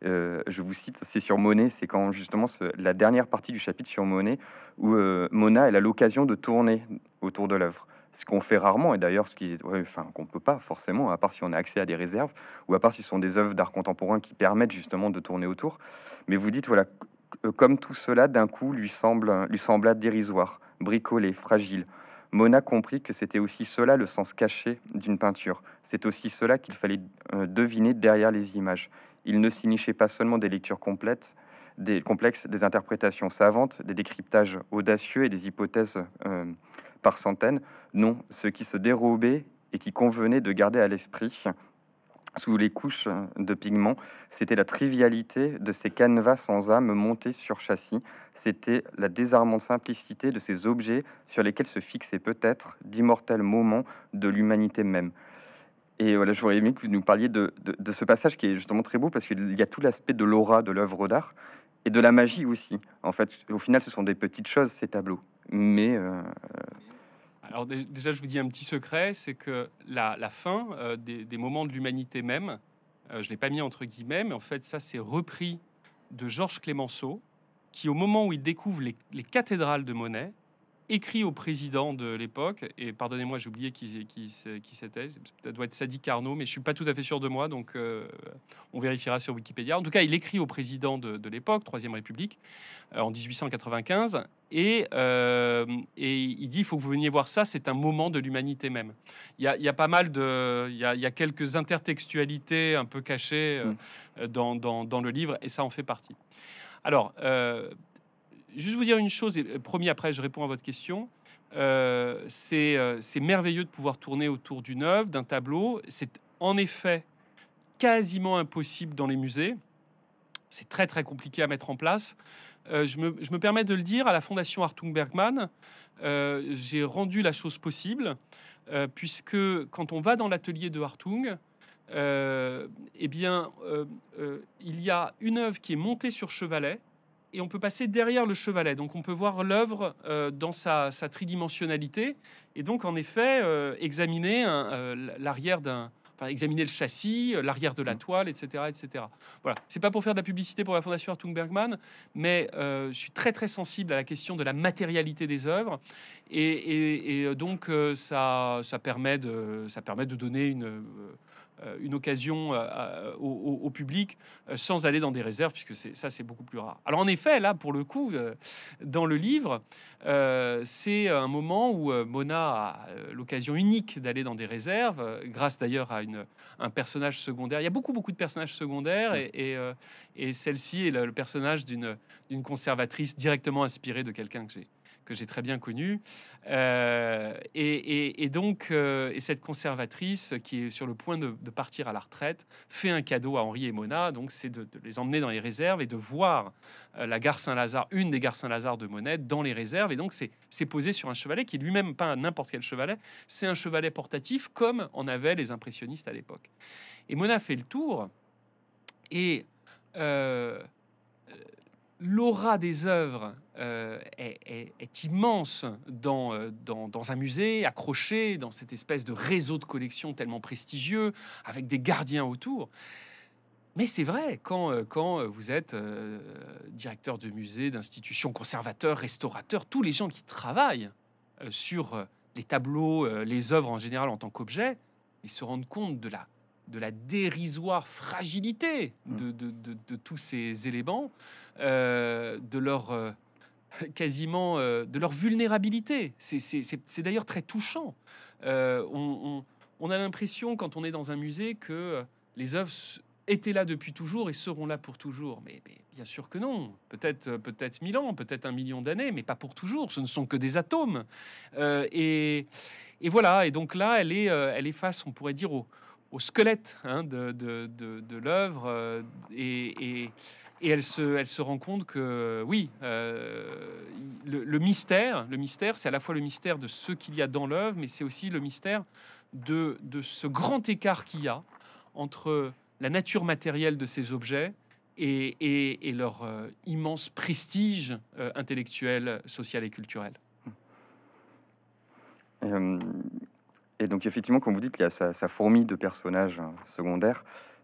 Euh, je vous cite, c'est sur Monet, c'est quand justement la dernière partie du chapitre sur Monet, où Mona, elle a l'occasion de tourner autour de l'œuvre ce qu'on fait rarement et d'ailleurs ce qu'on ne peut pas forcément à part si on a accès à des réserves ou à part si ce sont des œuvres d'art contemporain qui permettent justement de tourner autour mais vous dites voilà comme tout cela d'un coup lui semble lui sembla dérisoire bricolé fragile Mona comprit que c'était aussi cela le sens caché d'une peinture. C'est aussi cela qu'il fallait euh, deviner derrière les images. Il ne s'y nichait pas seulement des lectures complètes, des complexes, des interprétations savantes, des décryptages audacieux et des hypothèses euh, par centaines. Non, ce qui se dérobait et qui convenait de garder à l'esprit sous les couches de pigments, c'était la trivialité de ces canevas sans âme montés sur châssis, c'était la désarmante simplicité de ces objets sur lesquels se fixaient peut-être d'immortels moments de l'humanité même. Et voilà, j'aurais aimé que vous nous parliez de, ce passage qui est justement très beau parce qu'il y a tout l'aspect de l'aura de l'œuvre d'art et de la magie aussi. En fait, au final, ce sont des petites choses, ces tableaux. Mais euh, alors déjà, je vous dis un petit secret, c'est que la, fin euh, des, moments de l'humanité même, euh, je ne l'ai pas mis entre guillemets, mais en fait, ça c'est repris de Georges Clémenceau, qui au moment où il découvre les cathédrales de Monet, écrit au président de l'époque, et pardonnez-moi, j'ai oublié qui, qui, c'était, ça doit être Sadi Carnot, mais je suis pas tout à fait sûr de moi, donc euh, on vérifiera sur Wikipédia. En tout cas, il écrit au président de, l'époque, Troisième République, euh, en 1895, et, euh, et il dit, il faut que vous veniez voir ça, c'est un moment de l'humanité même. Il y, a, il y a, pas mal de... Il y a, il y a quelques intertextualités un peu cachées mm. dans, dans, dans le livre, et ça en fait partie. Alors, juste vous dire une chose, et euh, promis après, je réponds à votre question. Euh, euh, c'est merveilleux de pouvoir tourner autour d'une œuvre, d'un tableau. C'est en effet quasiment impossible dans les musées. C'est très très compliqué à mettre en place. je, me, je, me, permets de le dire à la Fondation Hartung Bergman, j'ai rendu la chose possible, puisque quand on va dans l'atelier de Hartung, eh bien, il y a une œuvre qui est montée sur chevalet, et on peut passer derrière le chevalet. Donc on peut voir l'œuvre euh, dans sa, tridimensionnalité et donc en effet euh, examiner euh, l'arrière d'un, examiner le châssis, l'arrière de la mmh. toile, etc., etc. Voilà. C'est pas pour faire de la publicité pour la Fondation Artung Bergman, mais je suis très très sensible à la question de la matérialité des œuvres et, et donc ça, ça permet de, ça permet de donner une euh, une occasion euh, euh, au, public sans aller dans des réserves, puisque ça, c'est beaucoup plus rare. Alors en effet, là, pour le coup, dans le livre, c'est un moment où Mona a l'occasion unique d'aller dans des réserves, grâce d'ailleurs à une, un personnage secondaire. Il y a beaucoup, beaucoup de personnages secondaires, et, et celle-ci est le personnage d'une conservatrice directement inspirée de quelqu'un que j'ai que j'ai très bien connu euh, et, donc, euh, et cette conservatrice qui est sur le point de, partir à la retraite fait un cadeau à Henri et Mona. Donc, c'est de, les emmener dans les réserves et de voir euh, la gare Saint-Lazare, une des gares Saint-Lazare de Monet, dans les réserves. Et donc, c'est posé sur un chevalet qui lui-même pas n'importe quel chevalet, c'est un chevalet portatif comme en avaient les impressionnistes à l'époque. Et Mona fait le tour et l'aura des œuvres euh, est, immense euh, dans, un musée, accroché dans cette espèce de réseau de collections tellement prestigieux, avec des gardiens autour. Mais c'est vrai, quand, euh, vous êtes directeur de musée, d'institution, conservateur, restaurateur, tous les gens qui travaillent sur les tableaux, les œuvres en général en tant qu'objet, ils se rendent compte de la de la dérisoire fragilité mm. de, de, de, tous ces éléments, euh, de leur euh, quasiment euh, de leur vulnérabilité. C'est d'ailleurs très touchant. On, on, a l'impression quand on est dans un musée que les œuvres étaient là depuis toujours et seront là pour toujours. Mais, bien sûr que non. Peut-être peut-être mille ans, peut-être un million d'années, mais pas pour toujours. Ce ne sont que des atomes. Et, et, voilà. Et donc là, elle est, elle est face, on pourrait dire, au, au squelette hein, de, de, de, l'œuvre euh, et, et, et, elle, se, elle se rend compte que oui, euh, le, mystère, le mystère, c'est à la fois le mystère de ce qu'il y a dans l'œuvre, mais c'est aussi le mystère de, de ce grand écart qu'il y a entre la nature matérielle de ces objets et, et leur euh, immense prestige intellectuel, social et culturel. Et donc, effectivement, comme vous dites, il y a sa, fourmi de personnages hein, secondaires.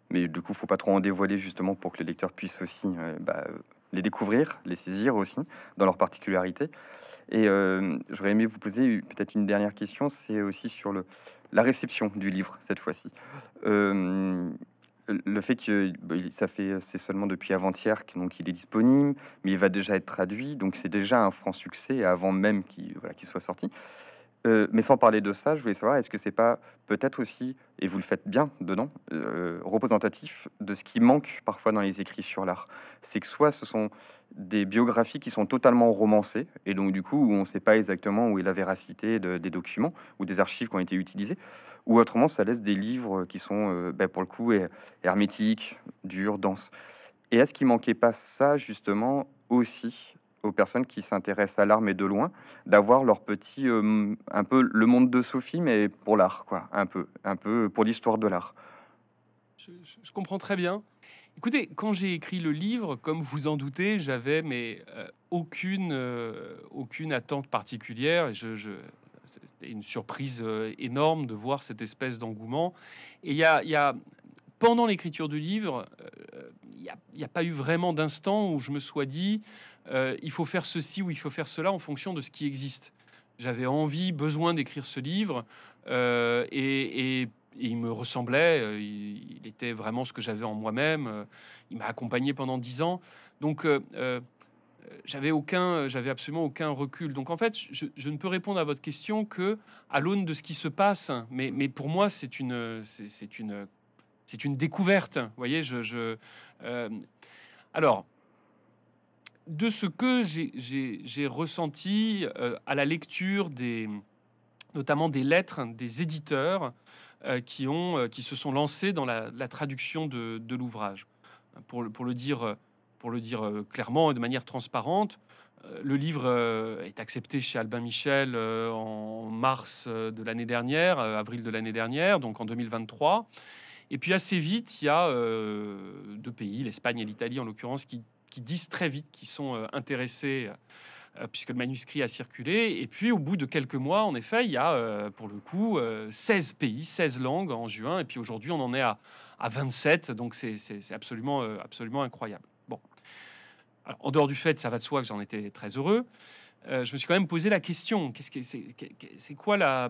Mais du coup, il ne faut pas trop en dévoiler justement pour que le lecteur puisse aussi euh, bah, les découvrir, les saisir aussi dans leurs particularités. Et euh, j'aurais aimé vous poser peut-être une dernière question, c'est aussi sur le, la réception du livre cette fois-ci. Euh, le fait que bah, ça fait c'est seulement depuis avant-hier qu'il est disponible, mais il va déjà être traduit, donc c'est déjà un franc succès avant même qu'il soit sorti. Euh, mais sans parler de ça, je voulais savoir, est-ce que c'est pas peut-être aussi, et vous le faites bien dedans, euh, représentatif de ce qui manque parfois dans les écrits sur l'art C'est que soit ce sont des biographies qui sont totalement romancées, et donc du coup, on ne sait pas exactement où est la véracité des documents ou des archives qui ont été utilisées, ou autrement, ça laisse des livres qui sont, euh, bah, pour le coup, hermétiques, durs, denses. Et est-ce qu'il manquait pas ça, justement, aussi aux personnes qui s'intéressent à l'art mais de loin, d'avoir leur petit euh, un peu le monde de Sophie mais pour l'art quoi, un peu, un peu pour l'histoire de l'art. Je, comprends très bien. Écoutez, quand j'ai écrit le livre, comme vous en doutez, j'avais mais euh, aucune euh, aucune attente particulière. Je, je c'était une surprise énorme de voir cette espèce d'engouement. Et il y a, y a pendant l'écriture du livre, il n'y a, a, pas eu vraiment d'instant où je me sois dit euh, il faut faire ceci ou il faut faire cela en fonction de ce qui existe. J'avais envie, besoin d'écrire ce livre euh, et, il me ressemblait, euh, il, était vraiment ce que j'avais en moi-même, il m'a accompagné pendant dix ans. Donc j'avais aucun, j'avais absolument aucun recul. Donc en fait, je, ne peux répondre à votre question que à l'aune de ce qui se passe. Mais, pour moi, c'est une, c'est une, c'est une découverte. Vous voyez, je, je alors de ce que j'ai ressenti euh, à la lecture des, notamment des lettres des éditeurs euh, euh, qui, se sont lancés dans la, traduction de, l'ouvrage. Pour, le dire, pour le dire clairement et de manière transparente, le livre est accepté chez Albin Michel en mars de l'année dernière, avril de l'année dernière, donc en 2023. Et puis assez vite, il y a deux pays, l'Espagne et l'Italie en l'occurrence, qui qui disent très vite qu'ils sont euh, intéressés euh, euh, puisque le manuscrit a circulé. Et puis, au bout de quelques mois, en effet, il y a, pour le coup, 16 pays, 16 langues en juin. Et puis aujourd'hui, on en est à, à 27. Donc, c'est absolument, absolument incroyable. Bon. en dehors du fait, ça va de soi que j'en étais très heureux. je me suis quand même posé la question qu'est-ce que c'est quoi la.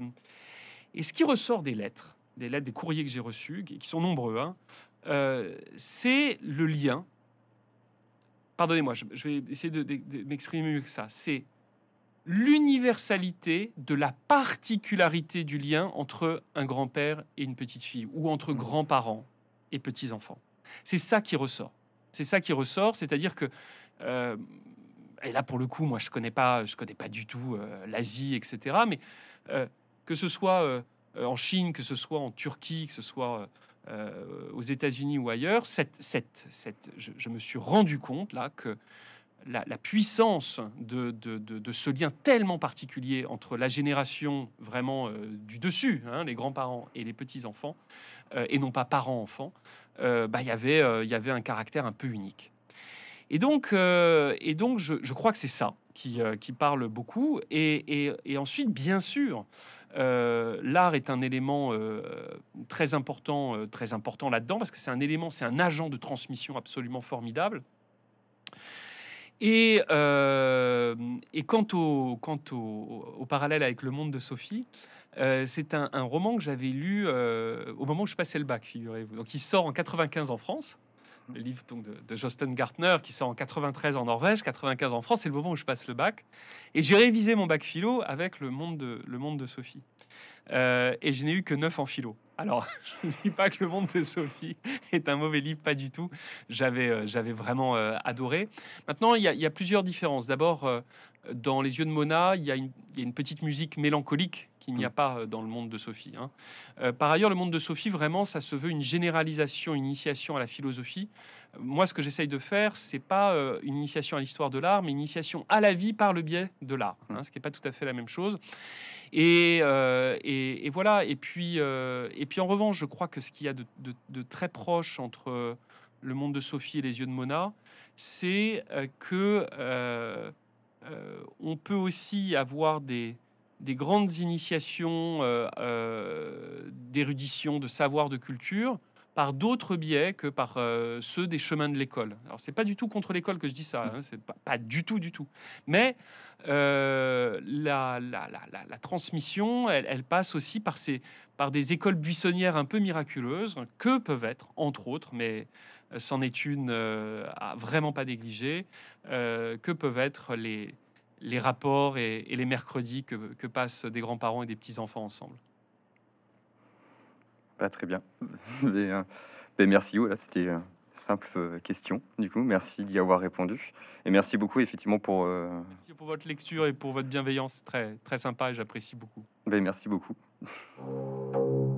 Et ce qui ressort des lettres, des lettres, des courriers que j'ai reçus, qui sont nombreux, hein, c'est le lien pardonnez-moi, je, vais essayer de, m'exprimer mieux que ça, c'est l'universalité de la particularité du lien entre un grand-père et une petite fille, ou entre mm. grands-parents et petits-enfants. C'est ça qui ressort. C'est ça qui ressort, c'est-à-dire que... Euh, et là, pour le coup, moi, je connais pas, je connais pas du tout euh, l'Asie, etc. Mais euh, que ce soit en Chine, que ce soit en Turquie, que ce soit euh, aux États-Unis ou ailleurs, cette, cette, cette, je, me suis rendu compte là que la, puissance de, de, ce lien tellement particulier entre la génération vraiment euh, du dessus, hein, les grands-parents et les petits-enfants, euh, et non pas parents-enfants, bah, y avait il y avait un caractère un peu unique. Et donc, et donc je, je crois que c'est ça qui, qui, parle beaucoup. Et, et, et ensuite, bien sûr, l'art est un élément très important, euh, très important là-dedans, parce que c'est un élément, c'est un agent de transmission absolument formidable. Et, euh, et quant, au, quant au, parallèle avec le monde de Sophie, euh, c'est un, roman que j'avais lu au moment où je passais le bac, figurez-vous. Donc il sort en 95 en France, le livre donc, de, de Justin Gartner qui sort en 93 en Norvège, 95 en France, c'est le moment où je passe le bac. Et j'ai révisé mon bac philo avec le monde le monde de Sophie. Euh, et je n'ai eu que neuf en philo. Alors, je ne dis pas que Le Monde de Sophie est un mauvais livre, pas du tout. J'avais, euh, vraiment euh, adoré. Maintenant, il y, a plusieurs différences. D'abord, dans Les yeux de Mona, il y, a une petite musique mélancolique qu'il n'y a mm. pas dans Le Monde de Sophie. Hein. par ailleurs, Le Monde de Sophie, vraiment, ça se veut une généralisation, une initiation à la philosophie. Moi, ce que j'essaye de faire, c'est pas euh, une initiation à l'histoire de l'art, mais une initiation à la vie par le biais de l'art, hein, mmh. ce qui n'est pas tout à fait la même chose. Et, euh, voilà. Et puis, euh, et puis en revanche, je crois que ce qu'il y a de, très proche entre le monde de Sophie et les yeux de Mona, c'est que on peut aussi avoir des grandes initiations d'érudition, de savoir, de culture, par d'autres biais que par euh, ceux des chemins de l'école. Alors c'est pas du tout contre l'école que je dis ça, mm. hein, c'est pas, du tout, du tout. Mais euh, la, transmission, elle, passe aussi par, ces, par des écoles buissonnières un peu miraculeuses que peuvent être, entre autres, mais euh, c'en est une à vraiment pas négliger, que peuvent être les, les rapports et, les mercredis que passent des grands-parents et des petits-enfants ensemble. Ah, très bien. Mais, euh, ben, merci, voilà, c'était une simple euh, question, du coup. Merci d'y avoir répondu. Et merci beaucoup, effectivement, pour... Euh, merci pour votre lecture et pour votre bienveillance. Très, très sympa et j'apprécie beaucoup. Ben, merci beaucoup.